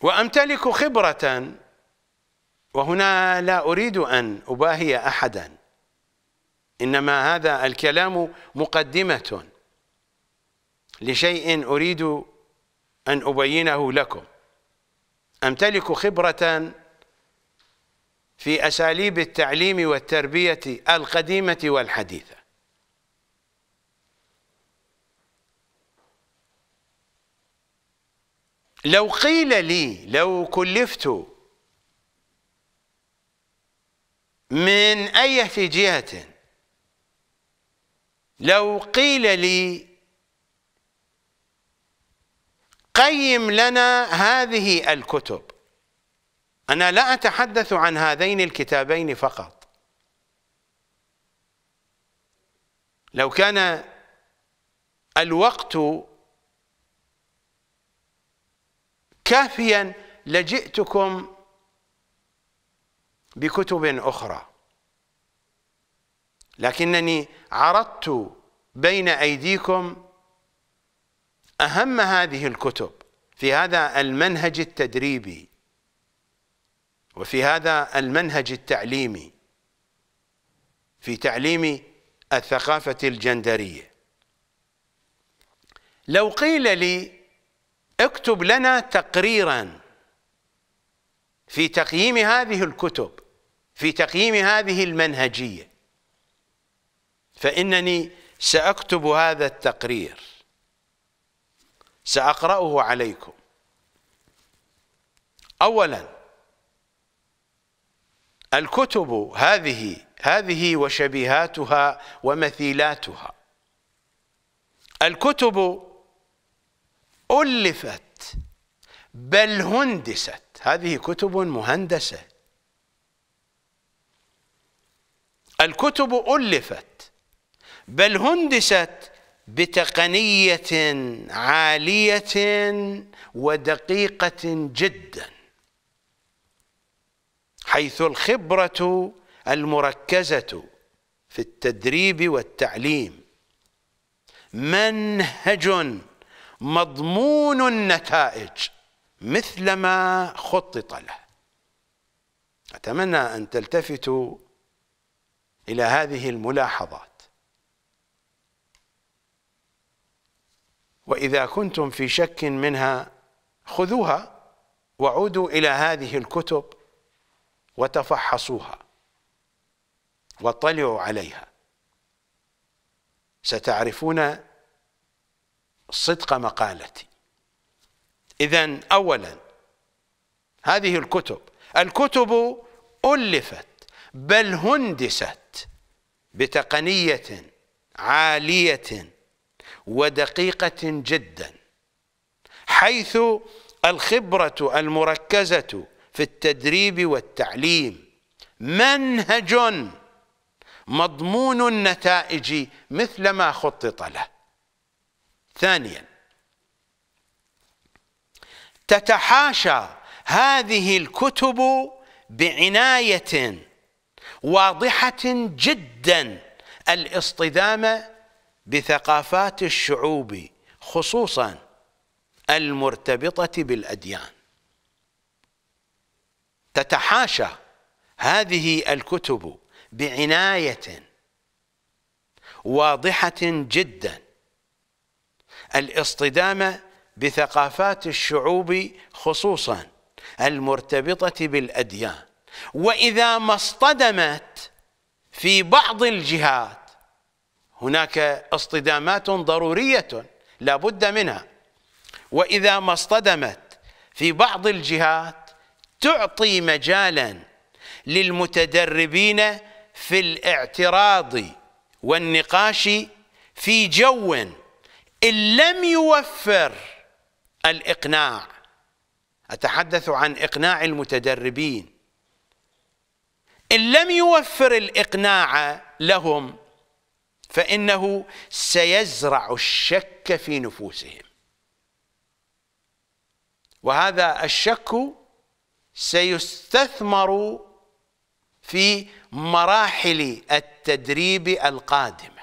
A: وأمتلك خبرة وهنا لا أريد أن أباهي أحدا إنما هذا الكلام مقدمة لشيء أريد أن أبينه لكم أمتلك خبرة في أساليب التعليم والتربية القديمة والحديثة لو قيل لي لو كلفت من أية جهة لو قيل لي قيم لنا هذه الكتب أنا لا أتحدث عن هذين الكتابين فقط لو كان الوقت كافيا لجئتكم بكتب أخرى لكنني عرضت بين أيديكم أهم هذه الكتب في هذا المنهج التدريبي وفي هذا المنهج التعليمي في تعليم الثقافة الجندرية لو قيل لي اكتب لنا تقريرا في تقييم هذه الكتب في تقييم هذه المنهجية فإنني سأكتب هذا التقرير سأقرأه عليكم أولا الكتب هذه هذه وشبيهاتها ومثيلاتها الكتب ألفت بل هندست هذه كتب مهندسة الكتب ألفت بل هندست بتقنية عالية ودقيقة جدا حيث الخبرة المركزة في التدريب والتعليم منهج مضمون النتائج مثلما خطط له أتمنى أن تلتفتوا إلى هذه الملاحظات وإذا كنتم في شك منها خذوها وعودوا إلى هذه الكتب وتفحصوها واطلعوا عليها ستعرفون صدق مقالتي إذا أولا هذه الكتب الكتب ألفت بل هندست بتقنية عالية ودقيقة جدا حيث الخبرة المركزة في التدريب والتعليم منهج مضمون النتائج مثل ما خطط له ثانيا تتحاشى هذه الكتب بعنايه واضحه جدا الاصطدام بثقافات الشعوب خصوصا المرتبطه بالاديان تتحاشى هذه الكتب بعنايه واضحه جدا الاصطدام بثقافات الشعوب خصوصا المرتبطة بالأديان وإذا ما اصطدمت في بعض الجهات هناك اصطدامات ضرورية لا بد منها وإذا ما اصطدمت في بعض الجهات تعطي مجالا للمتدربين في الاعتراض والنقاش في جو إن لم يوفر الإقناع أتحدث عن إقناع المتدربين إن لم يوفر الإقناع لهم فإنه سيزرع الشك في نفوسهم وهذا الشك سيستثمر في مراحل التدريب القادمه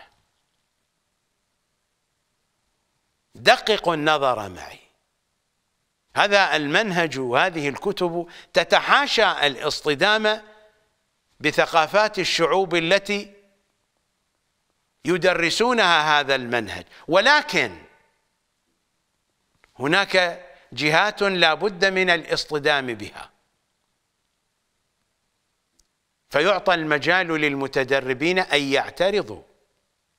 A: دققوا النظر معي هذا المنهج وهذه الكتب تتحاشى الاصطدام بثقافات الشعوب التي يدرسونها هذا المنهج ولكن هناك جهات لا بد من الاصطدام بها فيعطى المجال للمتدربين أن يعترضوا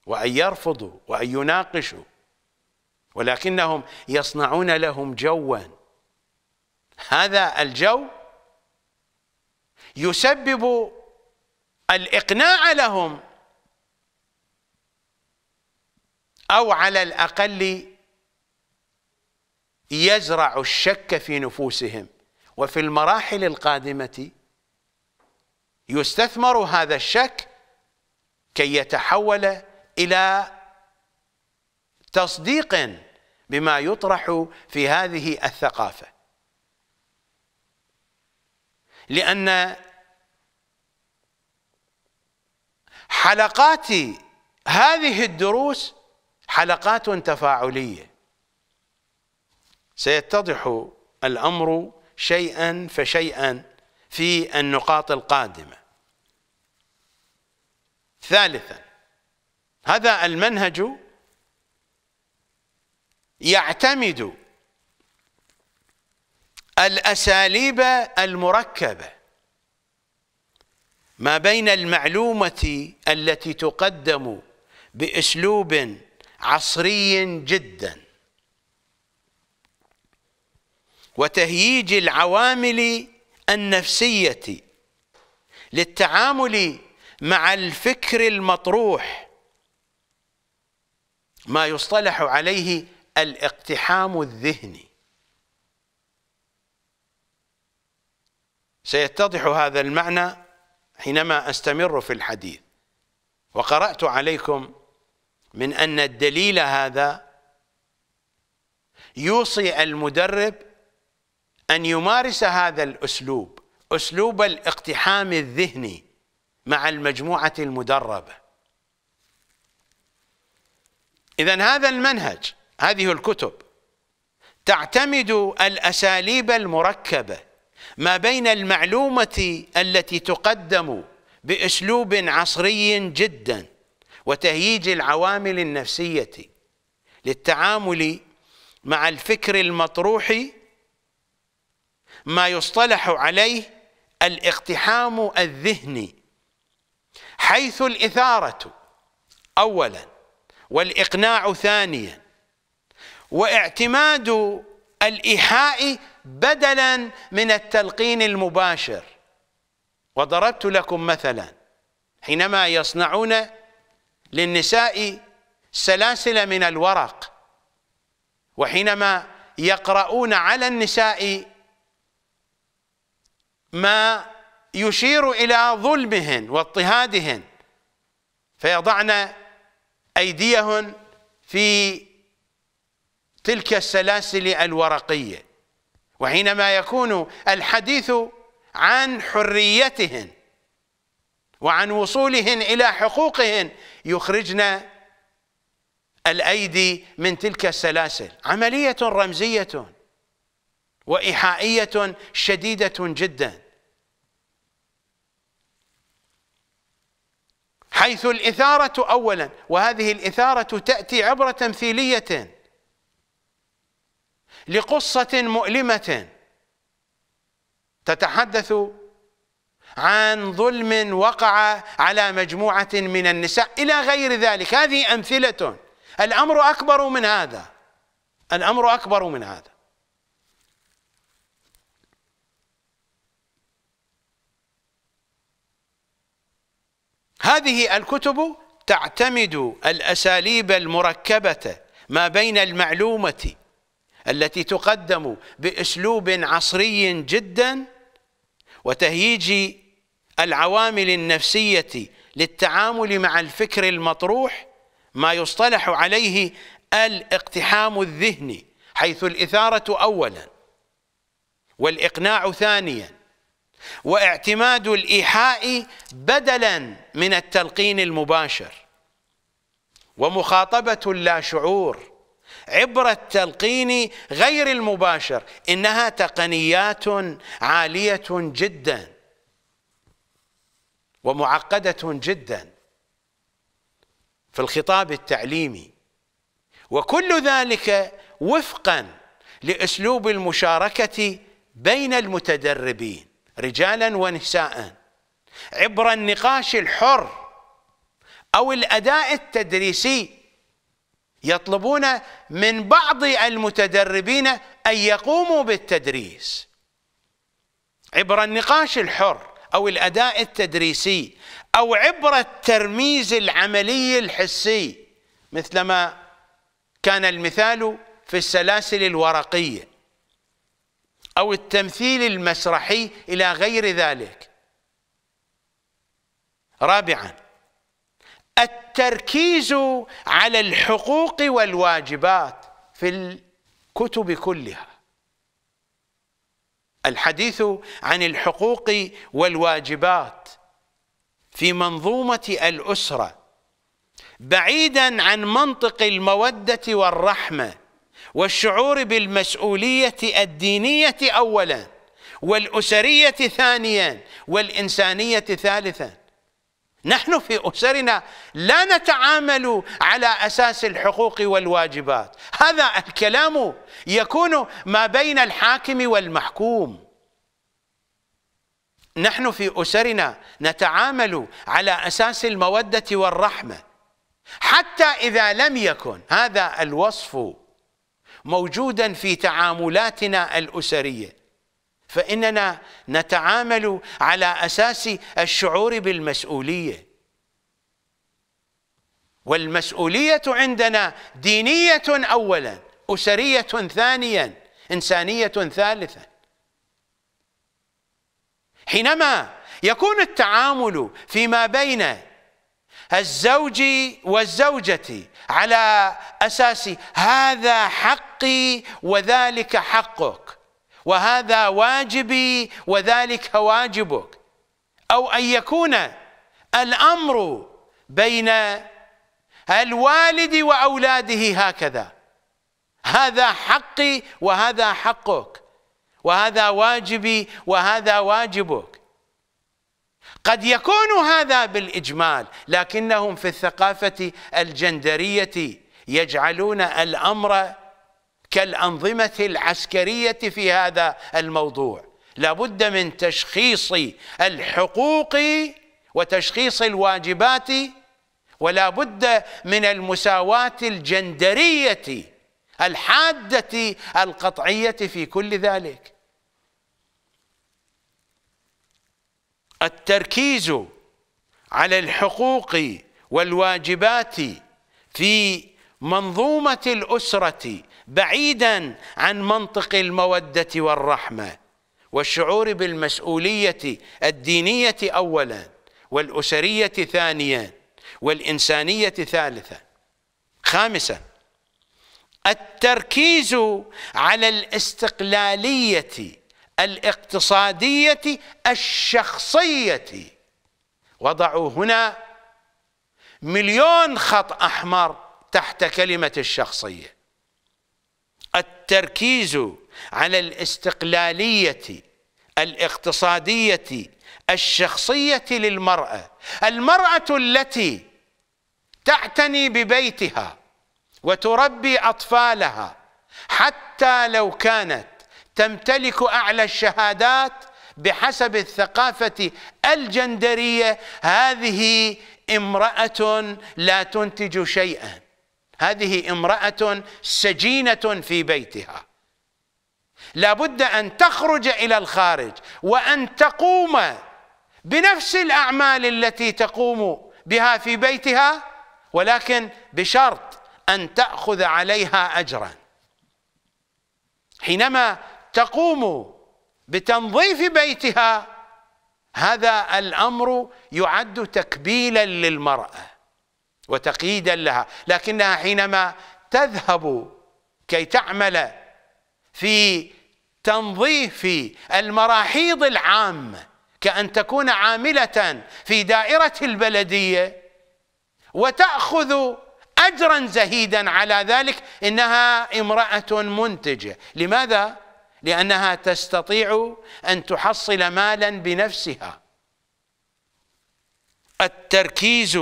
A: وأن يرفضوا وأن يناقشوا ولكنهم يصنعون لهم جوا هذا الجو يسبب الإقناع لهم أو على الأقل يزرع الشك في نفوسهم وفي المراحل القادمة يستثمر هذا الشك كي يتحول إلى تصديق بما يطرح في هذه الثقافة لأن حلقات هذه الدروس حلقات تفاعلية سيتضح الأمر شيئا فشيئا في النقاط القادمة ثالثا هذا المنهج يعتمد الأساليب المركبة ما بين المعلومة التي تقدم بأسلوب عصري جدا وتهييج العوامل النفسية للتعامل مع الفكر المطروح ما يصطلح عليه الاقتحام الذهني سيتضح هذا المعنى حينما أستمر في الحديث وقرأت عليكم من أن الدليل هذا يوصي المدرب أن يمارس هذا الأسلوب أسلوب الاقتحام الذهني مع المجموعة المدربة إذا هذا المنهج هذه الكتب تعتمد الأساليب المركبة ما بين المعلومة التي تقدم بأسلوب عصري جدا وتهييج العوامل النفسية للتعامل مع الفكر المطروح ما يصطلح عليه الاقتحام الذهني حيث الإثارة أولا والإقناع ثانيا واعتماد الإيحاء بدلا من التلقين المباشر وضربت لكم مثلا حينما يصنعون للنساء سلاسل من الورق وحينما يقرؤون على النساء ما يشير إلى ظلمهن واضطهادهن فيضعن أيديهن في تلك السلاسل الورقية وحينما يكون الحديث عن حريتهن وعن وصولهن إلى حقوقهن يخرجن الأيدي من تلك السلاسل عملية رمزية وإيحائية شديدة جدا حيث الإثارة أولا وهذه الإثارة تأتي عبر تمثيلية لقصة مؤلمة تتحدث عن ظلم وقع على مجموعة من النساء إلى غير ذلك هذه أمثلة الأمر أكبر من هذا الأمر أكبر من هذا هذه الكتب تعتمد الأساليب المركبة ما بين المعلومة التي تقدم باسلوب عصري جدا وتهييج العوامل النفسيه للتعامل مع الفكر المطروح ما يصطلح عليه الاقتحام الذهني حيث الاثاره اولا والاقناع ثانيا واعتماد الايحاء بدلا من التلقين المباشر ومخاطبه اللاشعور عبر التلقين غير المباشر إنها تقنيات عالية جدا ومعقدة جدا في الخطاب التعليمي وكل ذلك وفقا لأسلوب المشاركة بين المتدربين رجالا ونساء عبر النقاش الحر أو الأداء التدريسي يطلبون من بعض المتدربين أن يقوموا بالتدريس عبر النقاش الحر أو الأداء التدريسي أو عبر الترميز العملي الحسي مثلما كان المثال في السلاسل الورقية أو التمثيل المسرحي إلى غير ذلك رابعاً التركيز على الحقوق والواجبات في الكتب كلها الحديث عن الحقوق والواجبات في منظومة الأسرة بعيدا عن منطق المودة والرحمة والشعور بالمسؤولية الدينية أولا والأسرية ثانيا والإنسانية ثالثا نحن في أسرنا لا نتعامل على أساس الحقوق والواجبات هذا الكلام يكون ما بين الحاكم والمحكوم نحن في أسرنا نتعامل على أساس المودة والرحمة حتى إذا لم يكن هذا الوصف موجودا في تعاملاتنا الأسرية فإننا نتعامل على أساس الشعور بالمسؤولية والمسؤولية عندنا دينية أولا أسرية ثانيا إنسانية ثالثا حينما يكون التعامل فيما بين الزوج والزوجة على أساس هذا حقي وذلك حقك وهذا واجبي وذلك واجبك أو أن يكون الأمر بين الوالد وأولاده هكذا هذا حقي وهذا حقك وهذا واجبي وهذا واجبك قد يكون هذا بالإجمال لكنهم في الثقافة الجندرية يجعلون الأمر كالأنظمة العسكرية في هذا الموضوع لابد من تشخيص الحقوق وتشخيص الواجبات ولا بد من المساواة الجندرية الحادة القطعية في كل ذلك التركيز على الحقوق والواجبات في منظومة الأسرة بعيدا عن منطق المودة والرحمة والشعور بالمسؤولية الدينية أولا والأسرية ثانيا والإنسانية ثالثا خامسا التركيز على الاستقلالية الاقتصادية الشخصية وضعوا هنا مليون خط أحمر تحت كلمة الشخصية التركيز على الاستقلالية الاقتصادية الشخصية للمرأة المرأة التي تعتني ببيتها وتربي أطفالها حتى لو كانت تمتلك أعلى الشهادات بحسب الثقافة الجندرية هذه امرأة لا تنتج شيئا هذه امرأة سجينة في بيتها لابد أن تخرج إلى الخارج وأن تقوم بنفس الأعمال التي تقوم بها في بيتها ولكن بشرط أن تأخذ عليها أجرا حينما تقوم بتنظيف بيتها هذا الأمر يعد تكبيلا للمرأة وتقييدا لها لكنها حينما تذهب كي تعمل في تنظيف المراحيض العامه كأن تكون عاملة في دائرة البلدية وتأخذ أجرا زهيدا على ذلك إنها امرأة منتجة لماذا؟ لأنها تستطيع أن تحصل مالا بنفسها التركيز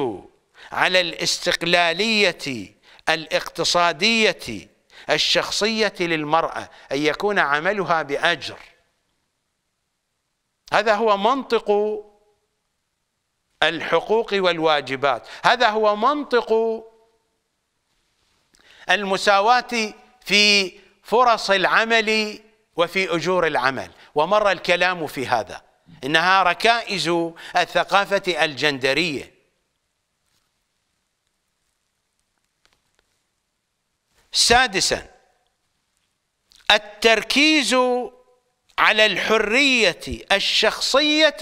A: على الاستقلالية الاقتصادية الشخصية للمرأة أن يكون عملها بأجر هذا هو منطق الحقوق والواجبات هذا هو منطق المساواة في فرص العمل وفي أجور العمل ومر الكلام في هذا إنها ركائز الثقافة الجندرية سادسا التركيز على الحرية الشخصية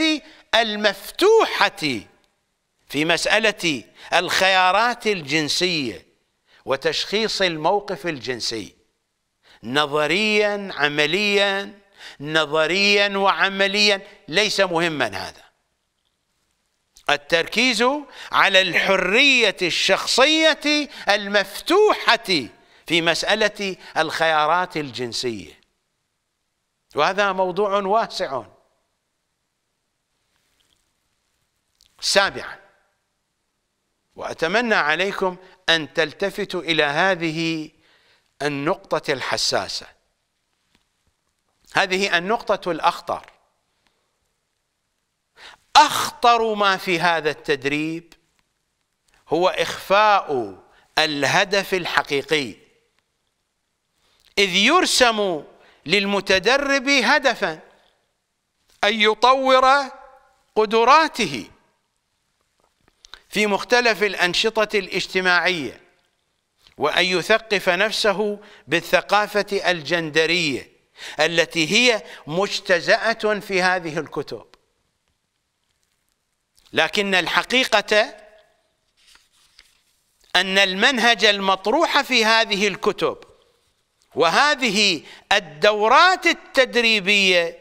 A: المفتوحة في مسألة الخيارات الجنسية وتشخيص الموقف الجنسي نظريا عمليا نظريا وعمليا ليس مهما هذا التركيز على الحرية الشخصية المفتوحة في مسألة الخيارات الجنسية وهذا موضوع واسع سابعا وأتمنى عليكم أن تلتفتوا إلى هذه النقطة الحساسة هذه النقطة الأخطر أخطر ما في هذا التدريب هو إخفاء الهدف الحقيقي إذ يرسم للمتدرب هدفا أن يطور قدراته في مختلف الأنشطة الاجتماعية وأن يثقف نفسه بالثقافة الجندرية التي هي مجتزأة في هذه الكتب لكن الحقيقة أن المنهج المطروح في هذه الكتب وهذه الدورات التدريبيه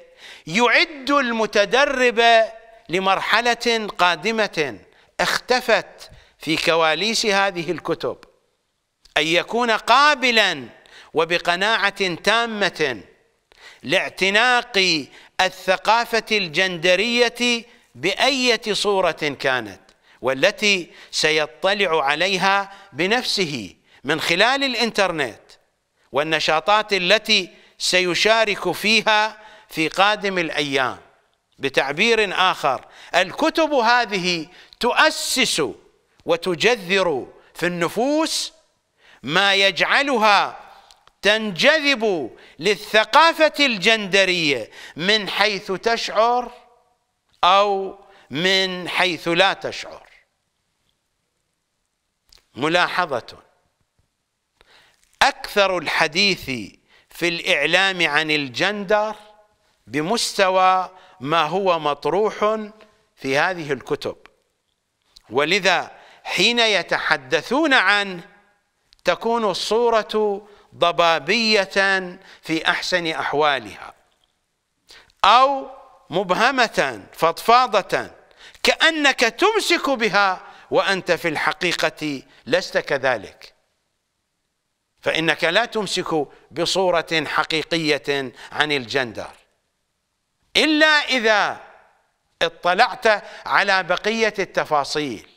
A: يعد المتدرب لمرحله قادمه اختفت في كواليس هذه الكتب ان يكون قابلا وبقناعه تامه لاعتناق الثقافه الجندريه باية صورة كانت والتي سيطلع عليها بنفسه من خلال الإنترنت والنشاطات التي سيشارك فيها في قادم الأيام بتعبير آخر الكتب هذه تؤسس وتجذر في النفوس ما يجعلها تنجذب للثقافة الجندرية من حيث تشعر أو من حيث لا تشعر ملاحظة أكثر الحديث في الإعلام عن الجندر بمستوى ما هو مطروح في هذه الكتب ولذا حين يتحدثون عنه تكون الصورة ضبابية في أحسن أحوالها أو مبهمة فضفاضة كأنك تمسك بها وأنت في الحقيقة لست كذلك فإنك لا تمسك بصورة حقيقية عن الجندر إلا إذا اطلعت على بقية التفاصيل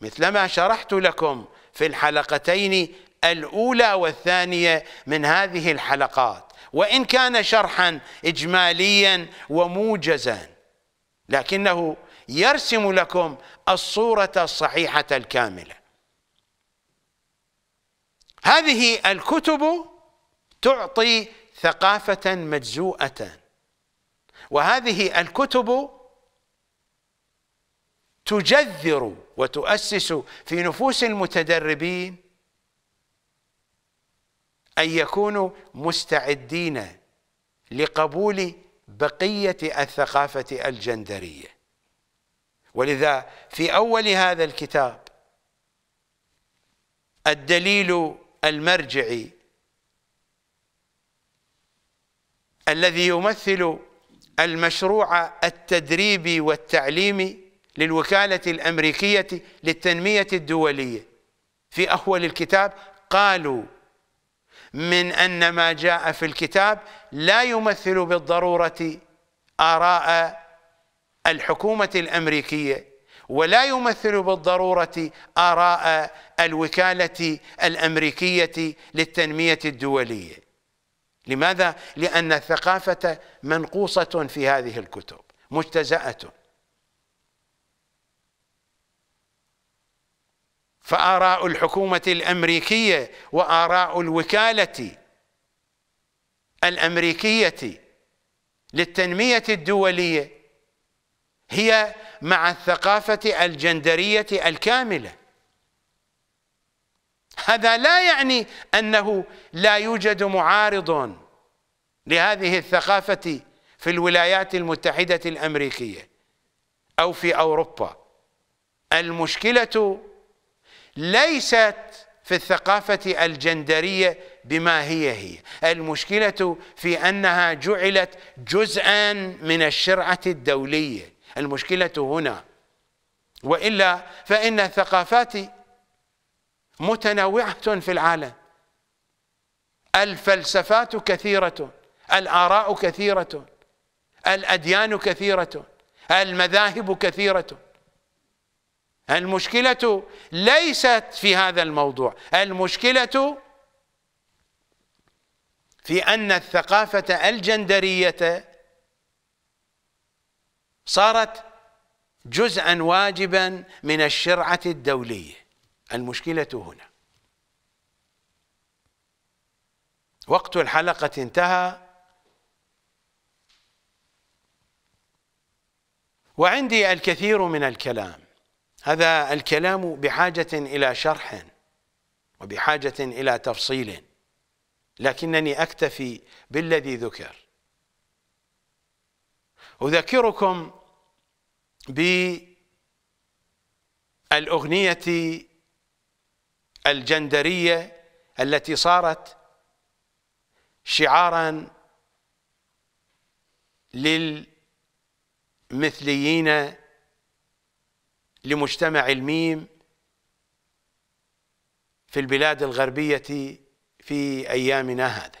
A: مثلما شرحت لكم في الحلقتين الأولى والثانية من هذه الحلقات وإن كان شرحا إجماليا وموجزا لكنه يرسم لكم الصورة الصحيحة الكاملة هذه الكتب تعطي ثقافة مجزوءة وهذه الكتب تجذر وتؤسس في نفوس المتدربين أن يكونوا مستعدين لقبول بقية الثقافة الجندرية ولذا في أول هذا الكتاب الدليل المرجعي الذي يمثل المشروع التدريبي والتعليمي للوكالة الأمريكية للتنمية الدولية في أول الكتاب قالوا من أن ما جاء في الكتاب لا يمثل بالضرورة آراء الحكومة الأمريكية ولا يمثل بالضرورة آراء الوكالة الأمريكية للتنمية الدولية لماذا؟ لأن الثقافة منقوصة في هذه الكتب مجتزأة فآراء الحكومة الأمريكية وآراء الوكالة الأمريكية للتنمية الدولية هي مع الثقافة الجندرية الكاملة هذا لا يعني أنه لا يوجد معارض لهذه الثقافة في الولايات المتحدة الأمريكية أو في أوروبا المشكلة ليست في الثقافة الجندرية بما هي هي المشكلة في أنها جعلت جزءا من الشرعة الدولية المشكلة هنا وإلا فإن الثقافات متنوعة في العالم الفلسفات كثيرة الآراء كثيرة الأديان كثيرة المذاهب كثيرة المشكلة ليست في هذا الموضوع المشكلة في أن الثقافة الجندرية صارت جزءا واجبا من الشرعة الدولية المشكلة هنا وقت الحلقة انتهى وعندي الكثير من الكلام هذا الكلام بحاجة إلى شرح وبحاجة إلى تفصيل لكنني أكتفي بالذي ذكر أذكركم بالأغنية الجندرية التي صارت شعارا للمثليين لمجتمع الميم في البلاد الغربية في أيامنا هذا